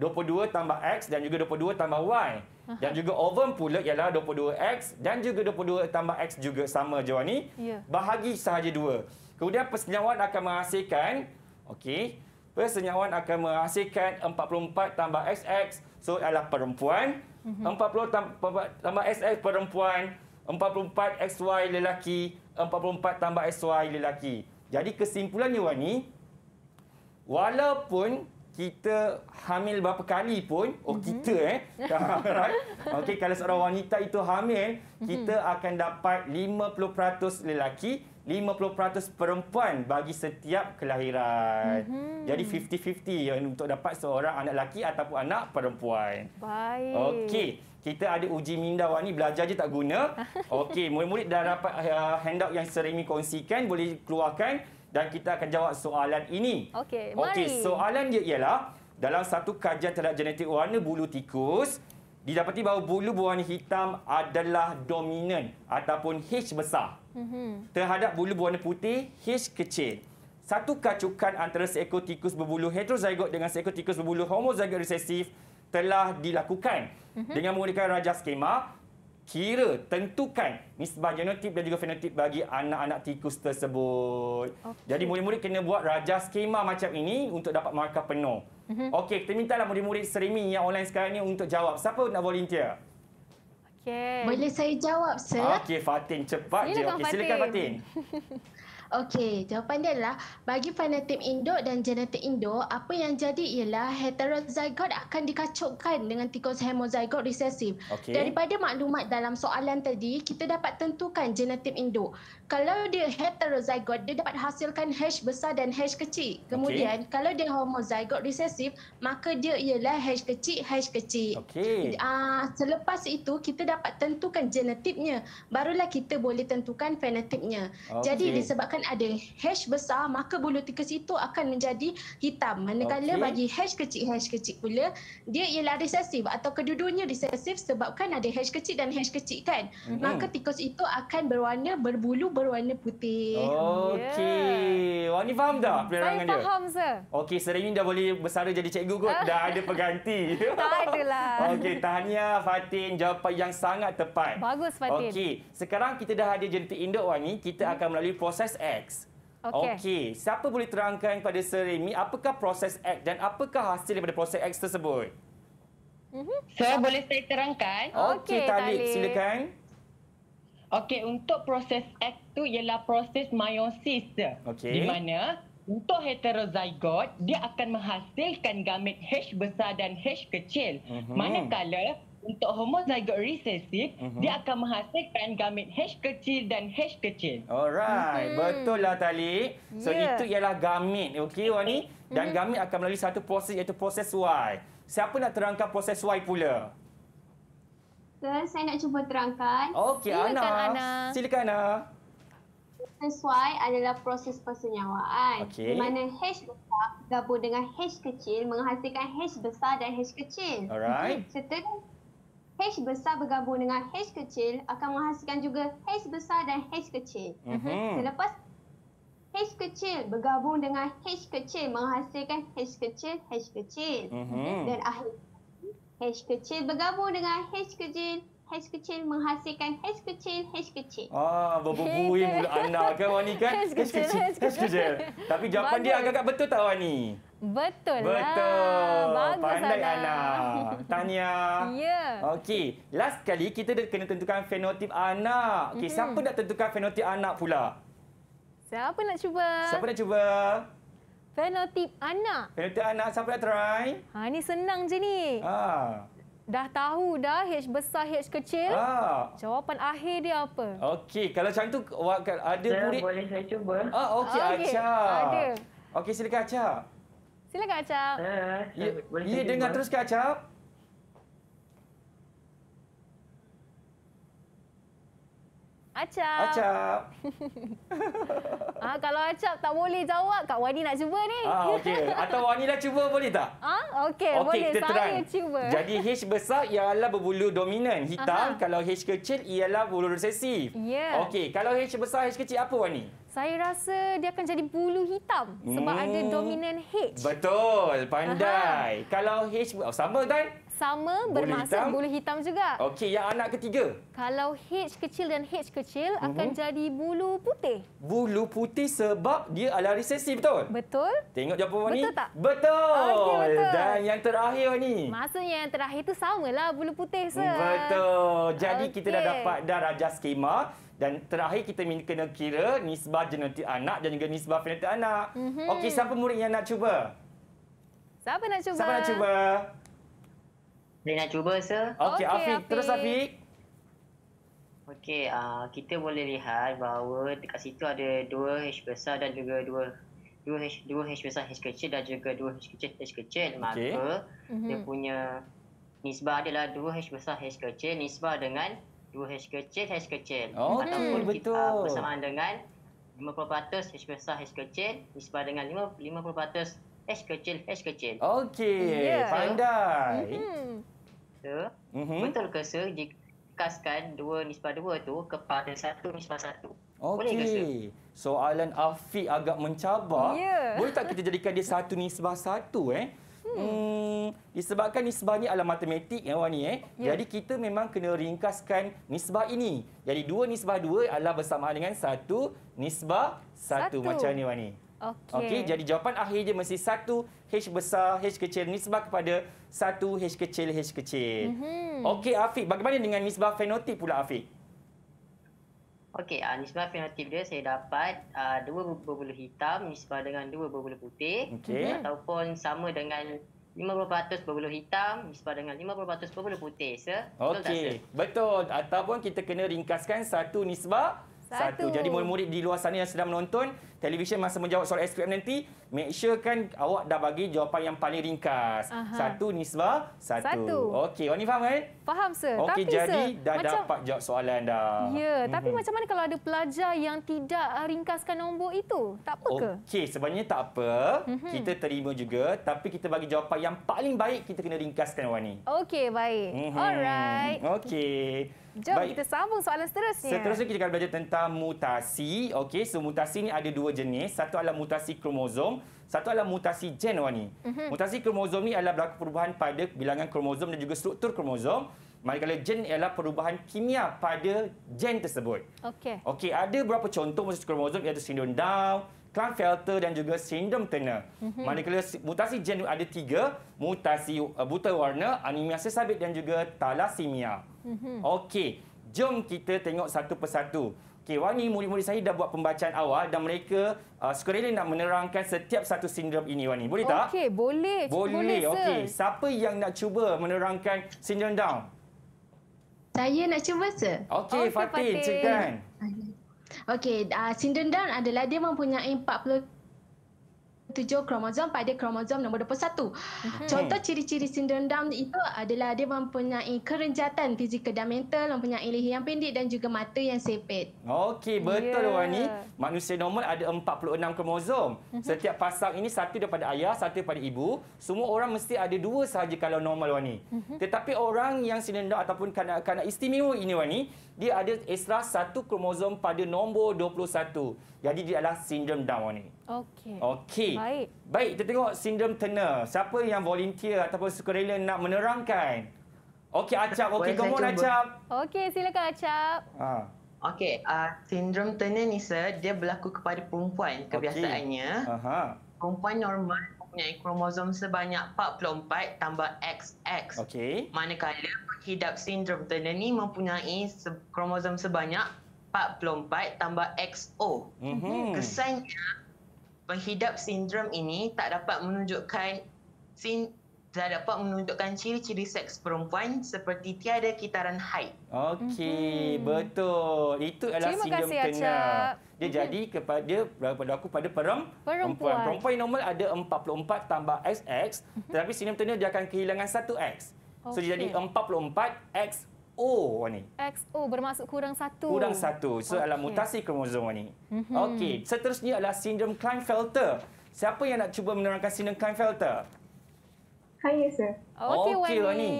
22 tambah X dan juga 22 tambah Y. Aha. Dan juga oven pula ialah 22X dan juga 22 tambah X juga sama Jawani. Ya. Bahagi sahaja dua Kemudian persenyawaan akan menghasilkan, okay persenyawaan akan menghasilkan 44 tambah XX. So, ialah perempuan. Uh -huh. 40 tambah XX perempuan. 44 XY lelaki. 44 tambah XY lelaki. Jadi kesimpulannya, Wani, walaupun kita hamil berapa kali pun oh mhm. kita eh [laughs] right okey kalau seorang wanita itu hamil kita mm-hmm. akan dapat 50% lelaki 50% perempuan bagi setiap kelahiran. Mhm. Jadi 50-50 ya, untuk dapat seorang anak lelaki ataupun anak perempuan. Baik. Okey, kita ada uji minda awak ni belajar je tak guna. [laughs] Okey, murid-murid dah dapat uh, handout yang sering kongsikan boleh keluarkan dan kita akan jawab soalan ini. Okey, mari. Okey, soalan dia ialah dalam satu kajian terhadap genetik warna bulu tikus, didapati bahawa bulu berwarna hitam adalah dominan ataupun H besar. Mm -hmm. Terhadap bulu berwarna putih, H kecil. Satu kacukan antara seekor tikus berbulu heterozygot dengan seekor tikus berbulu homozygot resesif telah dilakukan. Mm -hmm. Dengan menggunakan rajah skema, kira tentukan nisbah genotip dan juga fenotip bagi anak-anak tikus tersebut. Okay. Jadi murid-murid kena buat raja skema macam ini untuk dapat markah penuh. Mm -hmm. Okey, kita mintalah murid-murid streaming yang online sekarang ini untuk jawab. Siapa nak volunteer? Okay, Boleh saya jawab, Sir? Okey, Fatin cepat silakan je. Okey, silakan Fatin. [laughs] Okey, jawapan dia adalah bagi fenotip Indo dan genetik Indo, apa yang jadi ialah heterozygote akan dikacaukan dengan tikus homozygote resesif. Okay. Daripada maklumat dalam soalan tadi, kita dapat tentukan genetik Indo. Kalau dia heterozygote, dia dapat hasilkan H besar dan H kecil. Kemudian, okay. kalau dia homozygote resesif, maka dia ialah H kecil, H kecil. Okay. Uh, ah, selepas itu, kita dapat tentukan genetiknya. Barulah kita boleh tentukan fenotipnya. Okay. Jadi, disebabkan kemudian ada hash besar maka bulu tikus itu akan menjadi hitam manakala okay. bagi hash kecil hash kecil pula dia ialah resesif atau kedudunya resesif sebabkan ada hash kecil dan hash kecil kan mm-hmm. maka tikus itu akan berwarna berbulu berwarna putih okey yeah. Wani faham tak perangan dia faham sir okey sering dah boleh bersara jadi cikgu kot [laughs] dah ada pengganti [laughs] tak adalah okey tahniah Fatin jawapan yang sangat tepat bagus Fatin okey sekarang kita dah ada jentik induk Wani kita mm. akan melalui proses X. Okey. Okay. Siapa boleh terangkan kepada Serimi apakah proses X dan apakah hasil daripada proses X tersebut? So, mhm. so boleh saya terangkan? Okey, okay, Talib. Silakan. Okey, untuk proses X tu ialah proses meiosis. Okey. Di mana untuk heterozygote, dia akan menghasilkan gamet H besar dan H kecil. Mm-hmm. Manakala untuk homozygote recessive, uh-huh. Mhm. dia akan menghasilkan gamet H kecil dan H kecil. Alright, hmm. betul lah Tali. So yeah. itu ialah gamet, okey Wani? Mhm. Dan gamet akan melalui satu proses iaitu proses Y. Siapa nak terangkan proses Y pula? So, saya nak cuba terangkan. Okey, Ana. Ana. Silakan, Ana. Proses Y adalah proses persenyawaan. Okay. Di mana H besar gabung dengan H kecil menghasilkan H besar dan H kecil. Alright. Serta H besar bergabung dengan H kecil akan menghasilkan juga H besar dan H kecil. Uh-huh. Selepas H kecil bergabung dengan H kecil menghasilkan H kecil, H kecil. Uh-huh. Dan akhir H kecil bergabung dengan H kecil, H kecil menghasilkan H kecil, H kecil. Ah, berbubuhi mulut anda kan Wani kan? H kecil, H kecil. Tapi jawapan dia agak-agak betul tak Wani? Betul, Betul lah. Betul. Pandai Ana. Tahniah. [laughs] Ya. Okey. Last kali kita dah kena tentukan fenotip anak. Okey, mm -hmm. siapa nak tentukan fenotip anak pula? Siapa nak cuba? Siapa nak cuba? Fenotip anak. Fenotip anak. Siapa nak try? Ha, ini senang je ni. Ha. Dah tahu dah H besar, H kecil. Ha. Jawapan akhir dia apa? Okey. Kalau macam tu ada murid. Boleh saya cuba? Ah, Okey, ah, okay. Acah. Ada. Okey, silakan Acah. Silakan Acap. Ya, ya, ya dengar lah. terus ke Acap. Acap. Acap. [laughs] ah, kalau Acap tak boleh jawab, Kak Wani nak cuba ni. Ah, okey. Atau Wani dah cuba boleh tak? Ah, okey, okay, boleh. Saya terang. cuba. Jadi H besar ialah berbulu dominan hitam, Aha. kalau H kecil ialah bulu resesif. Yeah. Okey, kalau H besar H kecil apa Wani? Saya rasa dia akan jadi bulu hitam sebab ada hmm. dominan H. Betul, pandai. Aha. Kalau H oh, sama kan? Sama bermaksud bulu hitam juga. Okey, yang anak ketiga. Kalau H kecil dan H kecil uh -huh. akan mhm. jadi bulu putih. Bulu putih sebab dia adalah resesi, betul? Betul. Tengok jawapan ni. Betul tak? Betul. Okay, betul. Dan yang terakhir ni. Maksudnya yang terakhir tu samalah bulu putih se. Betul. Jadi okay. kita dah dapat darajah skema. Dan terakhir kita kena kira nisbah genetik anak dan juga nisbah fenotip anak. Mm -hmm. Okey, siapa murid yang nak cuba? Siapa nak cuba? Siapa nak cuba? Boleh nak cuba, Sir. Okey, okay, Afiq. Terus, Afiq. Okey, uh, kita boleh lihat bahawa dekat situ ada dua H besar dan juga dua dua H, dua H besar H kecil dan juga dua H kecil H kecil. Maka okay. Mhm. dia punya nisbah adalah dua H besar H kecil nisbah dengan Dua h kecil, H kecil. Oh, okay, Ataupun hmm, betul. Kita, uh, bersamaan dengan 50% H besar, H kecil. Disebabkan dengan 50% H kecil, H kecil. Okey, yeah. pandai. So, mm-hmm. mm-hmm. Betul ke, sir, dikaskan dua nisbah dua tu kepada satu nisbah satu? Okey. Soalan Afiq agak mencabar. Yeah. Boleh tak kita jadikan dia satu nisbah satu? Eh? Hmm. Hmm, disebabkan nisbah ni adalah matematik eh. ya Wani eh. Yeah. Jadi kita memang kena ringkaskan nisbah ini. Jadi dua nisbah dua adalah bersamaan dengan satu nisbah satu, satu. macam ni Wani. Okey. Okay, jadi jawapan akhir dia mesti satu H besar H kecil nisbah kepada satu H kecil H kecil. Mm -hmm. Okey Afiq, bagaimana dengan nisbah fenotip pula Afiq? Okey, uh, nisbah fenotip dia saya dapat uh, dua berbulu hitam nisbah dengan dua berbulu putih okay. Hmm. ataupun sama dengan 50% berbulu hitam nisbah dengan 50% berbulu putih. Sir. Okay. Betul tak, Sir? Betul. Ataupun kita kena ringkaskan satu nisbah satu. Jadi murid-murid di luar sana yang sedang menonton televisyen masa menjawab soal SPM nanti, make sure kan awak dah bagi jawapan yang paling ringkas. Aha. Satu nisbah, satu. satu. Okey, awak ni faham kan? Faham, sir. Okay, tapi, jadi sir, dah macam... dapat jawab soalan dah. Ya, tapi mm -hmm. macam mana kalau ada pelajar yang tidak ringkaskan nombor itu? Tak apa ke? Okey, sebenarnya tak apa. Mm -hmm. Kita terima juga. Tapi kita bagi jawapan yang paling baik, kita kena ringkaskan awak ni. Okey, baik. Mm -hmm. Alright. Okey. Jom Baik. kita sambung soalan seterusnya. Seterusnya kita akan belajar tentang mutasi. Okey, so mutasi ni ada dua jenis. Satu adalah mutasi kromosom, satu adalah mutasi gen wani. Mm-hmm. Mutasi kromosom ni adalah berlaku perubahan pada bilangan kromosom dan juga struktur kromosom. Manakala gen ialah perubahan kimia pada gen tersebut. Okey. Okey, ada berapa contoh mutasi kromosom iaitu syndrome Down, Klinefelter dan juga sindrom Turner. Mm -hmm. Manakala mutasi gen ada tiga, mutasi uh, buta warna, anemia sesabit dan juga thalassemia. Mm -hmm. Okey, jom kita tengok satu persatu. Okey, wangi murid-murid saya dah buat pembacaan awal dan mereka uh, sekurang-kurangnya nak menerangkan setiap satu sindrom ini wangi. Boleh tak? Okey, boleh. Boleh. boleh Okey, siapa yang nak cuba menerangkan sindrom Down? Saya nak cuba, Sir. Okey, okay, Fatin, Fatin. cekan. Okey, uh, ah, syndrome Down adalah dia mempunyai tujuh kromosom pada kromosom nombor 21. Hmm. Contoh ciri-ciri syndrome Down itu adalah dia mempunyai kerenjatan fizikal dan mental, mempunyai leher yang pendek dan juga mata yang sepit. Okey, betul yeah. Wani. Manusia normal ada 46 kromosom. Mhm. Setiap pasang ini satu daripada ayah, satu daripada ibu. Semua orang mesti ada dua sahaja kalau normal Wani. Mhm. Tetapi orang yang syndrome Down ataupun kanak-kanak istimewa ini Wani, dia ada ekstra satu kromosom pada nombor 21. Jadi dia adalah sindrom Down ini. Okey. Okey. Baik. Baik, kita tengok sindrom Turner. Siapa yang volunteer ataupun sukarela nak menerangkan? Okey, Acap. Okey, kamu on, Acap. Okey, silakan Acap. Ha. Okey, uh, sindrom Turner ni, sir, dia berlaku kepada perempuan kebiasaannya. Okay. Perempuan normal mempunyai kromosom sebanyak 44 tambah XX. Okey. Manakala hidap sindrom Turner ni mempunyai kromosom sebanyak 44 tambah XO. Mm-hmm. Kesannya, penghidap sindrom ini tak dapat menunjukkan sin tak dapat menunjukkan ciri-ciri seks perempuan seperti tiada kitaran haid. Okey, mm-hmm. betul. Itu adalah Terima sindrom kasih, Turner. Acap. Dia mm jadi kepada pada aku pada perem, perempuan. Perempuan normal ada 44 tambah XX, mhm. tetapi sindrom Turner dia akan kehilangan satu x So okay. jadi 44 XO ni. XO bermaksud kurang satu. Kurang satu. So okay. adalah mutasi kromosom ni. Mm-hmm. Okey, seterusnya adalah sindrom Klinefelter. Siapa yang nak cuba menerangkan sindrom Klinefelter? Hai, sir. Okey, okay, Wani.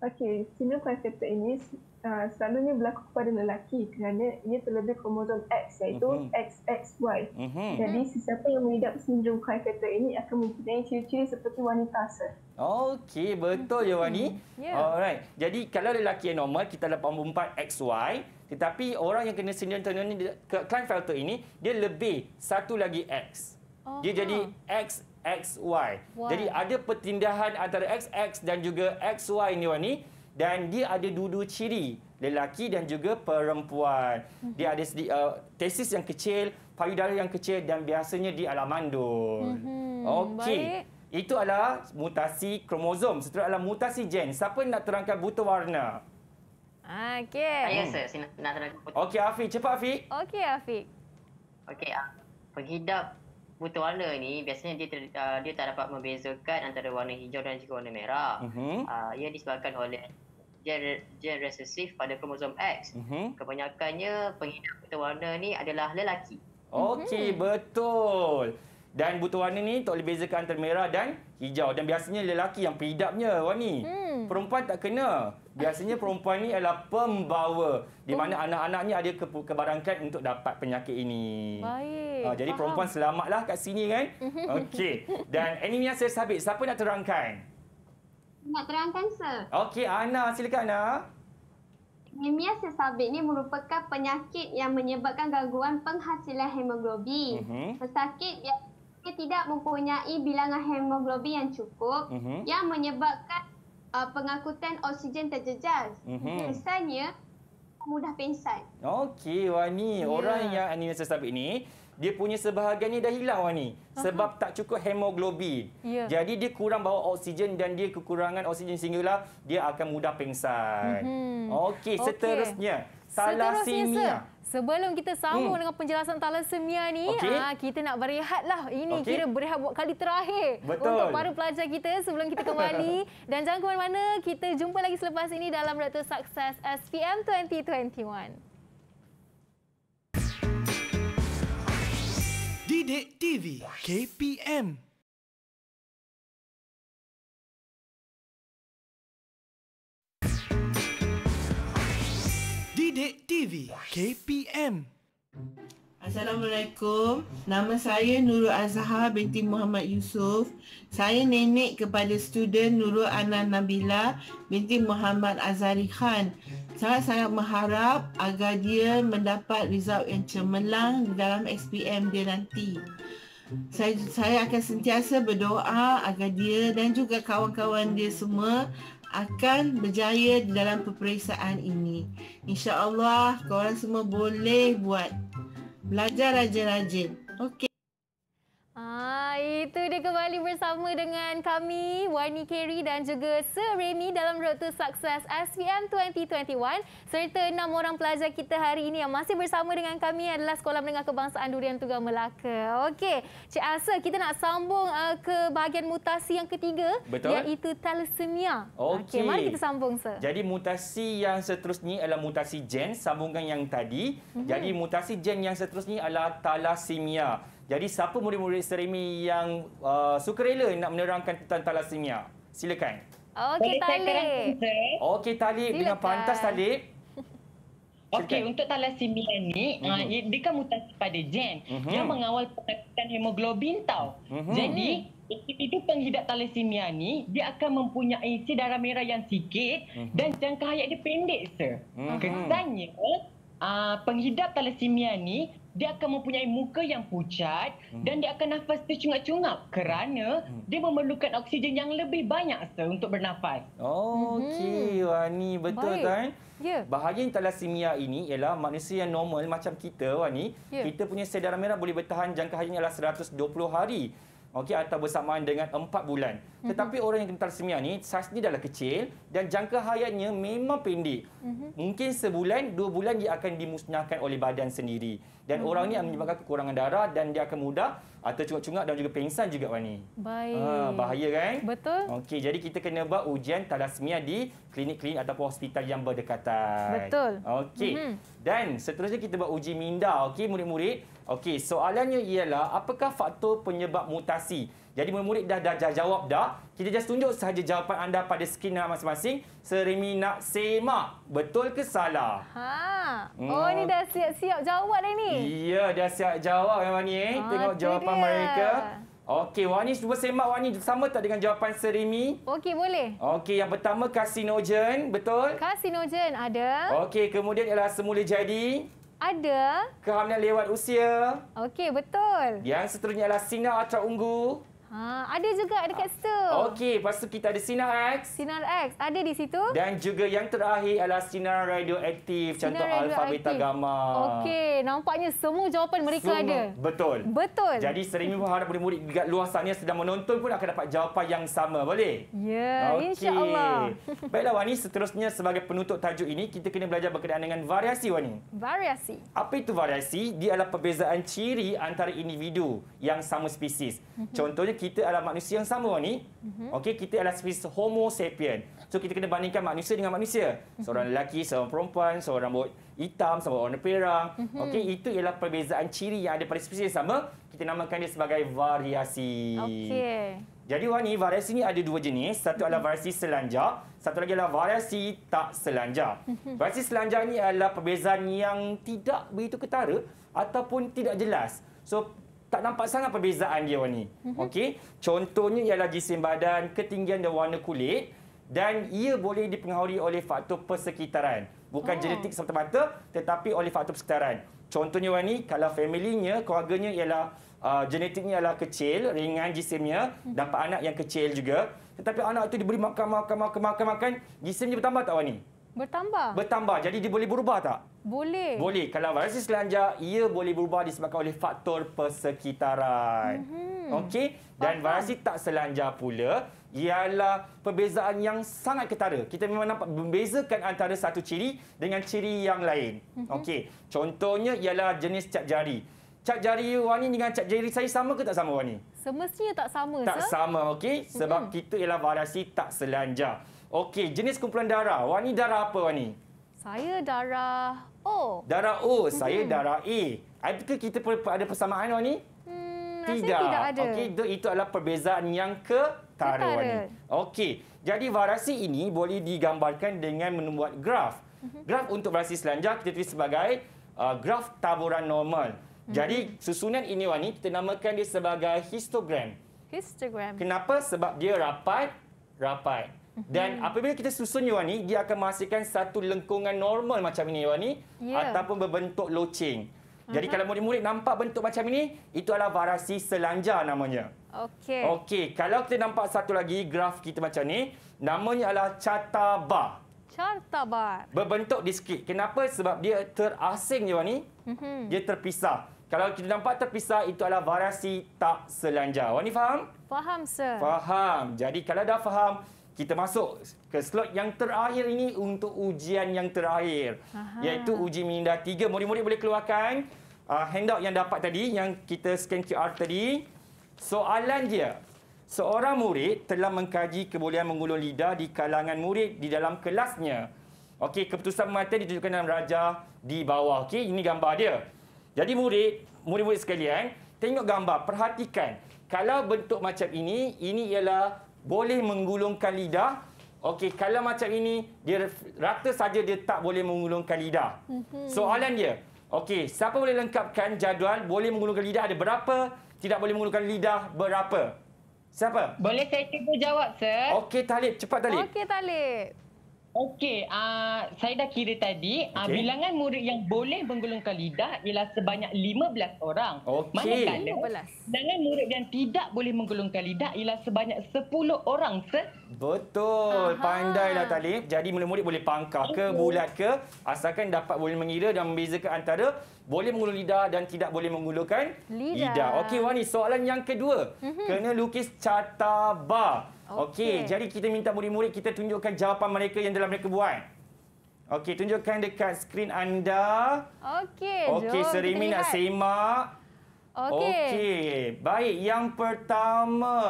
Okey, sindrom Klinefelter ini uh, selalunya berlaku kepada lelaki kerana ia terlebih komodon X iaitu mm-hmm. XXY. Mm-hmm. Jadi sesiapa yang mengidap sindrom Klinefelter ini akan mempunyai ciri-ciri seperti wanita sir. Okey, betul mhm. ya Wani. Yeah. Alright. Jadi kalau lelaki yang normal kita 84 XY, tetapi orang yang kena sindrom Turner ni Klinefelter ini dia lebih satu lagi X. dia huh. Oh, jadi X XY. Wow. Jadi ada pertindahan antara XX dan juga XY ni Wani. mm dan dia ada dua-dua ciri lelaki dan juga perempuan. Mhm. Dia ada uh, tesis yang kecil, payudara yang kecil dan biasanya di alam mandul. Mhm. Okey. Itu adalah mutasi kromosom. Seterusnya adalah mutasi gen. Siapa nak terangkan buta warna? Okey. Saya hmm. saya nak terangkan buta. Okey Afiq, cepat Afiq. Okey Afiq. Okey. Ah, penghidap buta warna ni biasanya dia uh, dia tak dapat membezakan antara warna hijau dan juga warna merah. Uh-huh. Uh, ia disebabkan oleh gen, gen resesif pada kromosom X. Uh-huh. Kebanyakannya pengidap buta warna ni adalah lelaki. Okey, uh-huh. betul. Dan buta warna ni tak boleh bezakan antara merah dan hijau. Dan biasanya lelaki yang pidapnya warna ni. Hmm. Perempuan tak kena. Biasanya perempuan ni adalah pembawa. Di mana hmm. anak-anak ni ada ke kebarangkan untuk dapat penyakit ini. Baik. Uh, jadi Faham. perempuan selamatlah kat sini kan. Mhm. Okey. Dan anemia saya sabit. Siapa nak terangkan? Nak terangkan, Sir. Okey, Ana. Silakan, Ana. Anemia sesabit ini merupakan penyakit yang menyebabkan gangguan penghasilan hemoglobin. Uh mhm. -huh. Pesakit yang dia tidak mempunyai bilangan hemoglobin yang cukup uh-huh. yang menyebabkan uh, pengangkutan oksigen terjejas. Uh-huh. Biasanya mudah pingsan. Okey, Wani, yeah. orang yang anemia sesapit ini dia punya sebahagian ni dah hilang Wani sebab tak cukup hemoglobin. Yeah. Jadi dia kurang bawa oksigen dan dia kekurangan oksigen sehinggalah dia akan mudah pingsan. Uh-huh. Okey, seterusnya talasemia. Lah. Sebelum kita sambung hmm. dengan penjelasan talasemia ni, okay. aa, ah, kita nak berehatlah. Ini okay. kira berehat buat kali terakhir Betul. untuk para pelajar kita sebelum kita kembali. [laughs] Dan jangan ke mana-mana, kita jumpa lagi selepas ini dalam Rata Sukses SPM 2021. Didik TV KPM Sidik TV KPM Assalamualaikum Nama saya Nurul Azhar binti Muhammad Yusof. Saya nenek kepada student Nurul Anan Nabila binti Muhammad Azari Khan Saya sangat mengharap agar dia mendapat result yang cemerlang dalam SPM dia nanti saya, saya akan sentiasa berdoa agar dia dan juga kawan-kawan dia semua akan berjaya dalam peperiksaan ini. InsyaAllah korang semua boleh buat. Belajar rajin-rajin. Okey. Ah, itu dia kembali bersama dengan kami, Wani Keri dan juga Sir Remy dalam Road to Success SPM 2021. Serta enam orang pelajar kita hari ini yang masih bersama dengan kami adalah Sekolah Menengah Kebangsaan Durian Tugang Melaka. Okey, Cik Asa, kita nak sambung uh, ke bahagian mutasi yang ketiga. Betul. Iaitu thalassemia. Okey. Okay, mari kita sambung, Sir. Jadi mutasi yang seterusnya adalah mutasi gen, sambungkan yang tadi. Mm-hmm. Jadi mutasi gen yang seterusnya adalah thalassemia. Jadi siapa murid-murid Seremi yang uh, sukarela nak menerangkan tentang talasemia? Silakan. Okey Talib. Okey Talib dengan pantas Talib. [laughs] Okey untuk talasemia ni uh-huh. uh, mhm. dia kan mutasi pada gen uh-huh. yang mengawal pengaturan hemoglobin tau. Uh-huh. Jadi individu penghidap talasemia ni dia akan mempunyai si darah merah yang sikit uh-huh. dan jangka hayat dia pendek sir. Uh-huh. Kesannya uh, penghidap talasemia ni dia akan mempunyai muka yang pucat hmm. dan dia akan nafas tercungap-cungap kerana hmm. dia memerlukan oksigen yang lebih banyak sir, untuk bernafas. Okey, hmm. Wani. Betul Baik. kan? Yeah. Bahagian talasemia ini ialah manusia yang normal macam kita, Wani. Yeah. Kita punya sel merah boleh bertahan jangka hayatnya ialah 120 hari okey atau bersamaan dengan 4 bulan. Mm -hmm. Tetapi orang yang gemetar semia ni saiz dia adalah kecil dan jangka hayatnya memang pendek. Mm -hmm. Mungkin sebulan, dua bulan dia akan dimusnahkan oleh badan sendiri. Dan mm -hmm. orang ni akan menyebabkan kekurangan darah dan dia akan mudah atau cungak-cungak dan juga pingsan juga orang ni. Baik. Ha, bahaya kan? Betul. Okey, jadi kita kena buat ujian talasmia di klinik-klinik atau hospital yang berdekatan. Betul. Okey. Mm -hmm. Dan seterusnya kita buat uji minda. Okey, murid-murid. Okey, soalannya ialah apakah faktor penyebab mutasi? Jadi murid-murid dah, dah, dah jawab dah. Kita just tunjuk sahaja jawapan anda pada skrin masing-masing. Serimi nak semak. Betul ke salah? Ha. Oh, hmm. ni dah siap-siap jawab dah ni. Ya, dah siap jawab memang ni. Eh. Ha, Tengok jawapan dia. mereka. Okey, Wani cuba semak Wani sama tak dengan jawapan Serimi? Okey, boleh. Okey, yang pertama kasinogen, betul? Kasinogen ada. Okey, kemudian ialah semula jadi ada... Kehamilan lewat usia. Okey, betul. Yang seterusnya adalah Sina Ultra Unggul. Ha, ada juga dekat ha. situ. Okey, lepas tu kita ada Sinar X. Sinar X, ada di situ. Dan juga yang terakhir adalah Sinar Radio Aktif. Contoh Radio Alpha Beta Gamma. Okey, nampaknya semua jawapan mereka semua. ada. Betul. Betul. Jadi sering pun harap murid-murid dekat luar sana sedang menonton pun akan dapat jawapan yang sama. Boleh? Ya, okay. insyaAllah. [laughs] Baiklah Wani, seterusnya sebagai penutup tajuk ini, kita kena belajar berkenaan dengan variasi Wani. Variasi. Apa itu variasi? Dia adalah perbezaan ciri antara individu yang sama spesies. Mhm. Contohnya, kita adalah manusia yang sama ni. Mm-hmm. Okey, kita adalah spesies Homo sapien. So kita kena bandingkan manusia dengan manusia. Mhm. Seorang lelaki, seorang perempuan, seorang rambut hitam, seorang warna perak. Mm-hmm. Okey, itu ialah perbezaan ciri yang ada pada spesies yang sama. Kita namakan dia sebagai variasi. Okey. Jadi Wani, variasi ni ada dua jenis. Satu mm-hmm. adalah variasi selanjak, satu lagi adalah variasi tak selanjak. Mm-hmm. Variasi selanjak ni adalah perbezaan yang tidak begitu ketara ataupun tidak jelas. So tak nampak sangat perbezaan dia ni. Mhm. Okey. Contohnya ialah jisim badan, ketinggian dan warna kulit dan ia boleh dipengaruhi oleh faktor persekitaran. Bukan oh. genetik semata-mata tetapi oleh faktor persekitaran. Contohnya orang ni kalau familinya, keluarganya ialah uh, genetiknya ialah kecil, ringan jisimnya, mhm. dapat anak yang kecil juga. Tetapi anak itu diberi makan makan makan makan makan, jisimnya bertambah tak wani? Bertambah. Bertambah. Jadi dia boleh berubah tak? Boleh. Boleh. Kalau variasi selanjar, ia boleh berubah disebabkan oleh faktor persekitaran. Mm -hmm. Okey? Dan Faham. variasi tak selanjar pula, ialah perbezaan yang sangat ketara. Kita memang nampak membezakan antara satu ciri dengan ciri yang lain. Mm -hmm. Okey. Contohnya ialah jenis cap jari. Cap jari wani dengan cap jari saya sama ke tak sama wani? Semestinya tak sama. Tak sir. sama, okey? Sebab mm -hmm. kita ialah variasi tak selanjar. Okey, jenis kumpulan darah. Wani darah apa Wani? Saya darah O. Darah O, mm-hmm. saya darah A. Adakah kita ada persamaan Wani? Hmm, tidak. tidak ada. Okey, itu, itu adalah perbezaan yang ketara tara Wani. Okey. Jadi variasi ini boleh digambarkan dengan membuat graf. Mm-hmm. Graf untuk variasi selanjang kita tulis sebagai uh, graf taburan normal. Mm-hmm. Jadi susunan ini Wani kita namakan dia sebagai histogram. Histogram. Kenapa? Sebab dia rapat rapat. Mm-hmm. Dan apabila kita susun ni dia akan menghasilkan satu lengkungan normal macam ini Wani yeah. ataupun berbentuk loceng. Jadi uh-huh. kalau murid-murid nampak bentuk macam ini, itu adalah variasi selanjar namanya. Okey. Okey, kalau kita nampak satu lagi graf kita macam ni, namanya adalah carta bar. Carta bar. Berbentuk diskrit. Kenapa? Sebab dia terasing ni Wani. uh mm-hmm. Dia terpisah. Kalau kita nampak terpisah, itu adalah variasi tak selanjar. Wani faham? Faham, sir. Faham. Jadi kalau dah faham, kita masuk ke slot yang terakhir ini untuk ujian yang terakhir Aha. iaitu uji minda tiga. Murid-murid boleh keluarkan uh, handout yang dapat tadi yang kita scan QR tadi. Soalan dia, seorang murid telah mengkaji kebolehan mengulur lidah di kalangan murid di dalam kelasnya. Okey, keputusan mata ditunjukkan dalam raja di bawah. Okey, ini gambar dia. Jadi murid, murid-murid sekalian, tengok gambar, perhatikan. Kalau bentuk macam ini, ini ialah boleh menggulungkan lidah. Okey, kalau macam ini, dia rata saja dia tak boleh menggulungkan lidah. Mhm. Soalan dia, okey, siapa boleh lengkapkan jadual boleh menggulungkan lidah ada berapa, tidak boleh menggulungkan lidah berapa? Siapa? Boleh saya cuba jawab, Sir? Okey, Talib. Cepat, Talib. Okey, Talib. Okey, uh, saya dah kira tadi ah, okay. uh, bilangan murid yang boleh menggulungkan lidah ialah sebanyak 15 orang. Okay. Manakala 15. bilangan murid yang tidak boleh menggulungkan lidah ialah sebanyak 10 orang se- Betul. Aha. Pandai lah Talib. Jadi mula-mula boleh pangkah ke, bulat ke. Asalkan dapat boleh mengira dan membezakan antara boleh mengulur lidah dan tidak boleh mengulurkan lidah. lidah. Okey Wani, soalan yang kedua. Mm -hmm. Kena lukis carta Okey. Okay. Jadi kita minta murid-murid kita tunjukkan jawapan mereka yang dalam mereka buat. Okey, tunjukkan dekat skrin anda. Okey, Okey, Serimi nak semak. Okey. Okey. Baik, yang pertama.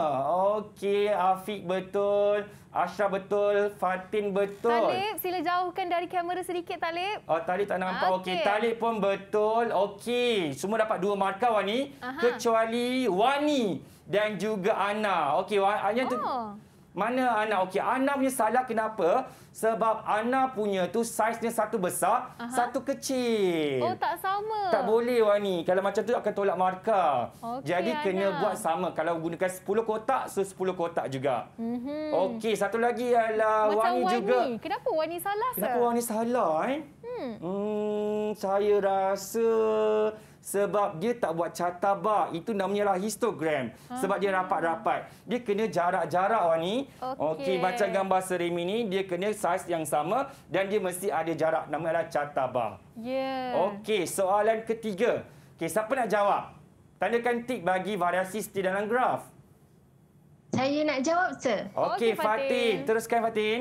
Okey, Afiq betul. Asha betul. Fatin betul. Talib, sila jauhkan dari kamera sedikit, Talib. Oh, Talib tak nampak. Okey, okay. Talib pun betul. Okey, semua dapat dua markah, Wani. Aha. Kecuali Wani dan juga Ana. Okey, Wani oh. Mana anak Okey, Ana punya salah kenapa? Sebab anak punya tu saiznya satu besar, Aha. satu kecil. Oh, tak sama. Tak boleh Wani. Kalau macam tu akan tolak markah. Okay, Jadi Ana. kena buat sama. Kalau gunakan 10 kotak, so 10 kotak juga. Mm -hmm. Okey, satu lagi ialah macam Wani, Wani Kenapa Wani salah? Kenapa sah? Wani salah? Eh? Hmm. hmm, saya rasa sebab dia tak buat carta bar itu namanya lah histogram sebab dia hmm. rapat-rapat dia kena jarak-jarak orang ni okey okay, baca gambar serim ini dia kena saiz yang sama dan dia mesti ada jarak namanya lah carta bar ya yeah. okey soalan ketiga okey siapa nak jawab tandakan tik bagi variasi seti dalam graf saya nak jawab sir okey okay, Fatin. Fatin teruskan Fatin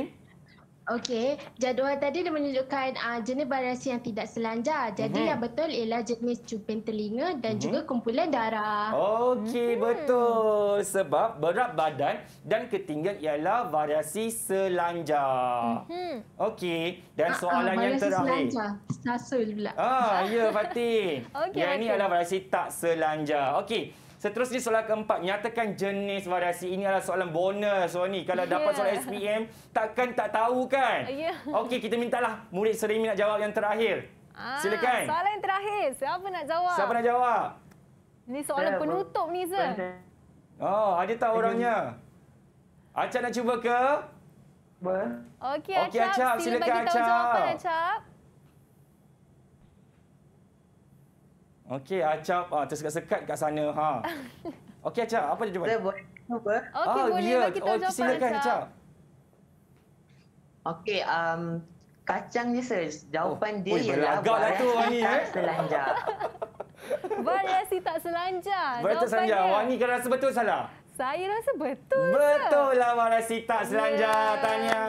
Okey, jadual tadi dia menunjukkan uh, jenis variasi yang tidak selanjar. Jadi mm-hmm. yang betul ialah jenis cuping telinga dan mm-hmm. juga kumpulan darah. Okey, mm-hmm. betul. Sebab berat badan dan ketinggian ialah variasi selanjar. Mm-hmm. Okey, dan ah, ah, soalan uh, uh, yang terakhir. Selanjar. Sasul pula. Ah, ya Fatin. [laughs] okay, yang okay. ini adalah variasi tak selanjar. Okey. Seterusnya soalan keempat, nyatakan jenis variasi ini adalah soalan bonus. Oh ni kalau yeah. dapat soalan SPM takkan tak tahu kan? Yeah. Okey, kita mintalah murid sering nak jawab yang terakhir. Ah, Silakan. Soalan yang terakhir, siapa nak jawab? Siapa nak jawab? Ini soalan penutup ni se. Oh, ada tak orangnya? Acap nak cuba ke? Ben. Okey, okay, Acap. Acap. Silakan Acap. Acap. Okey, Acap uh, tersekat-sekat kat sana. Ha. [laughs] Okey, Acap. Apa dia jawab? Saya boleh cuba. Okey, ah, boleh. Yeah. Bagi tahu oh, silakan, Acap. Okey, um, kacang ni Sir. Jawapan oh. dia Oi, ialah variasi lah tu, wangi, tak eh? selanjar. [laughs] variasi tak selanjar. Variasi tak selanjar. Wangi kan rasa betul salah? Saya rasa betul. Betul sir. lah variasi tak selanjar. Yeah. Tanya.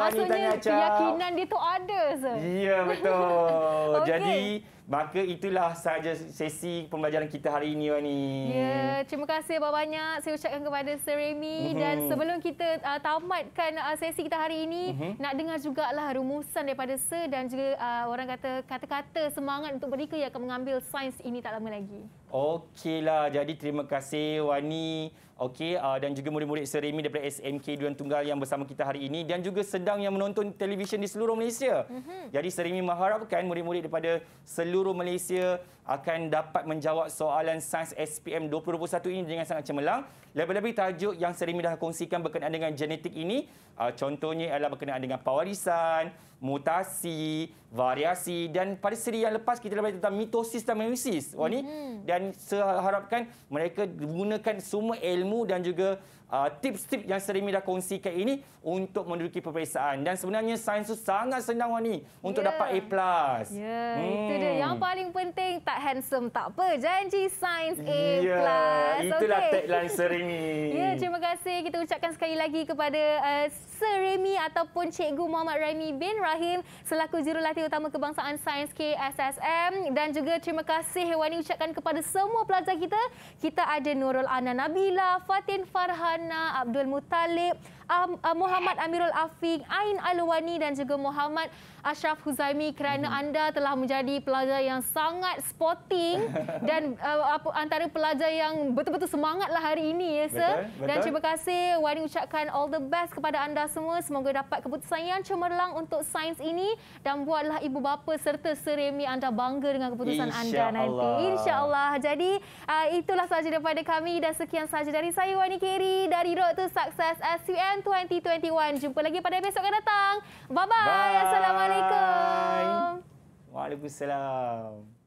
Maksudnya, wangi, tanya, keyakinan dia tu ada, Sir. Ya, yeah, betul. [laughs] okay. Jadi, Maka itulah sahaja sesi pembelajaran kita hari ini, Wani. Ya, terima kasih banyak-banyak. Saya ucapkan kepada Seremi. Mm -hmm. Dan sebelum kita uh, tamatkan uh, sesi kita hari ini, mm -hmm. nak dengar juga lah rumusan daripada Sir dan juga uh, orang kata kata-kata semangat untuk mereka yang akan mengambil sains ini tak lama lagi lah, Jadi terima kasih Wani. Okey uh, dan juga murid-murid Seremi daripada SMK Duan Tunggal yang bersama kita hari ini dan juga sedang yang menonton televisyen di seluruh Malaysia. Mm -hmm. Jadi Seremi mengharapkan murid-murid daripada seluruh Malaysia akan dapat menjawab soalan sains SPM 2021 ini dengan sangat cemerlang. Lebih-lebih tajuk yang Serimi dah kongsikan berkenaan dengan genetik ini, uh, contohnya adalah berkenaan dengan pewarisan, mutasi, variasi dan pada seri yang lepas kita dah belajar tentang mitosis dan meiosis. Wah ni mhm. dan saya mereka gunakan semua ilmu dan juga Uh, tips-tips yang Serimi dah kongsikan ini untuk menduduki peperiksaan. Dan sebenarnya sains itu sangat senang Wani untuk yeah. dapat A+. Ya, yeah, hmm. itu dia. Yang paling penting tak handsome tak apa. Janji sains A+. Ya, yeah, itulah okay. tagline Serimi. [laughs] ya, yeah, terima kasih. Kita ucapkan sekali lagi kepada uh, Profesor Remy ataupun Cikgu Muhammad Remy bin Rahim selaku jurulatih utama kebangsaan sains KSSM dan juga terima kasih Hewani ucapkan kepada semua pelajar kita. Kita ada Nurul Ana Nabila, Fatin Farhana, Abdul Mutalib uh, Muhammad Amirul Afiq, Ain Alwani dan juga Muhammad Ashraf Huzaimi kerana hmm. anda telah menjadi pelajar yang sangat sporting [laughs] dan uh, antara pelajar yang betul-betul semangatlah hari ini ya sir. Betul, betul. Dan terima kasih Wani ucapkan all the best kepada anda semua. Semoga dapat keputusan yang cemerlang untuk sains ini dan buatlah ibu bapa serta seremi anda bangga dengan keputusan Insya anda Allah. nanti. Insya-Allah. Jadi uh, itulah sahaja daripada kami dan sekian sahaja dari saya Wani Kiri dari Road to Success SUM. Ramadan 2021. Jumpa lagi pada besok akan datang. Bye-bye. Assalamualaikum. Waalaikumsalam.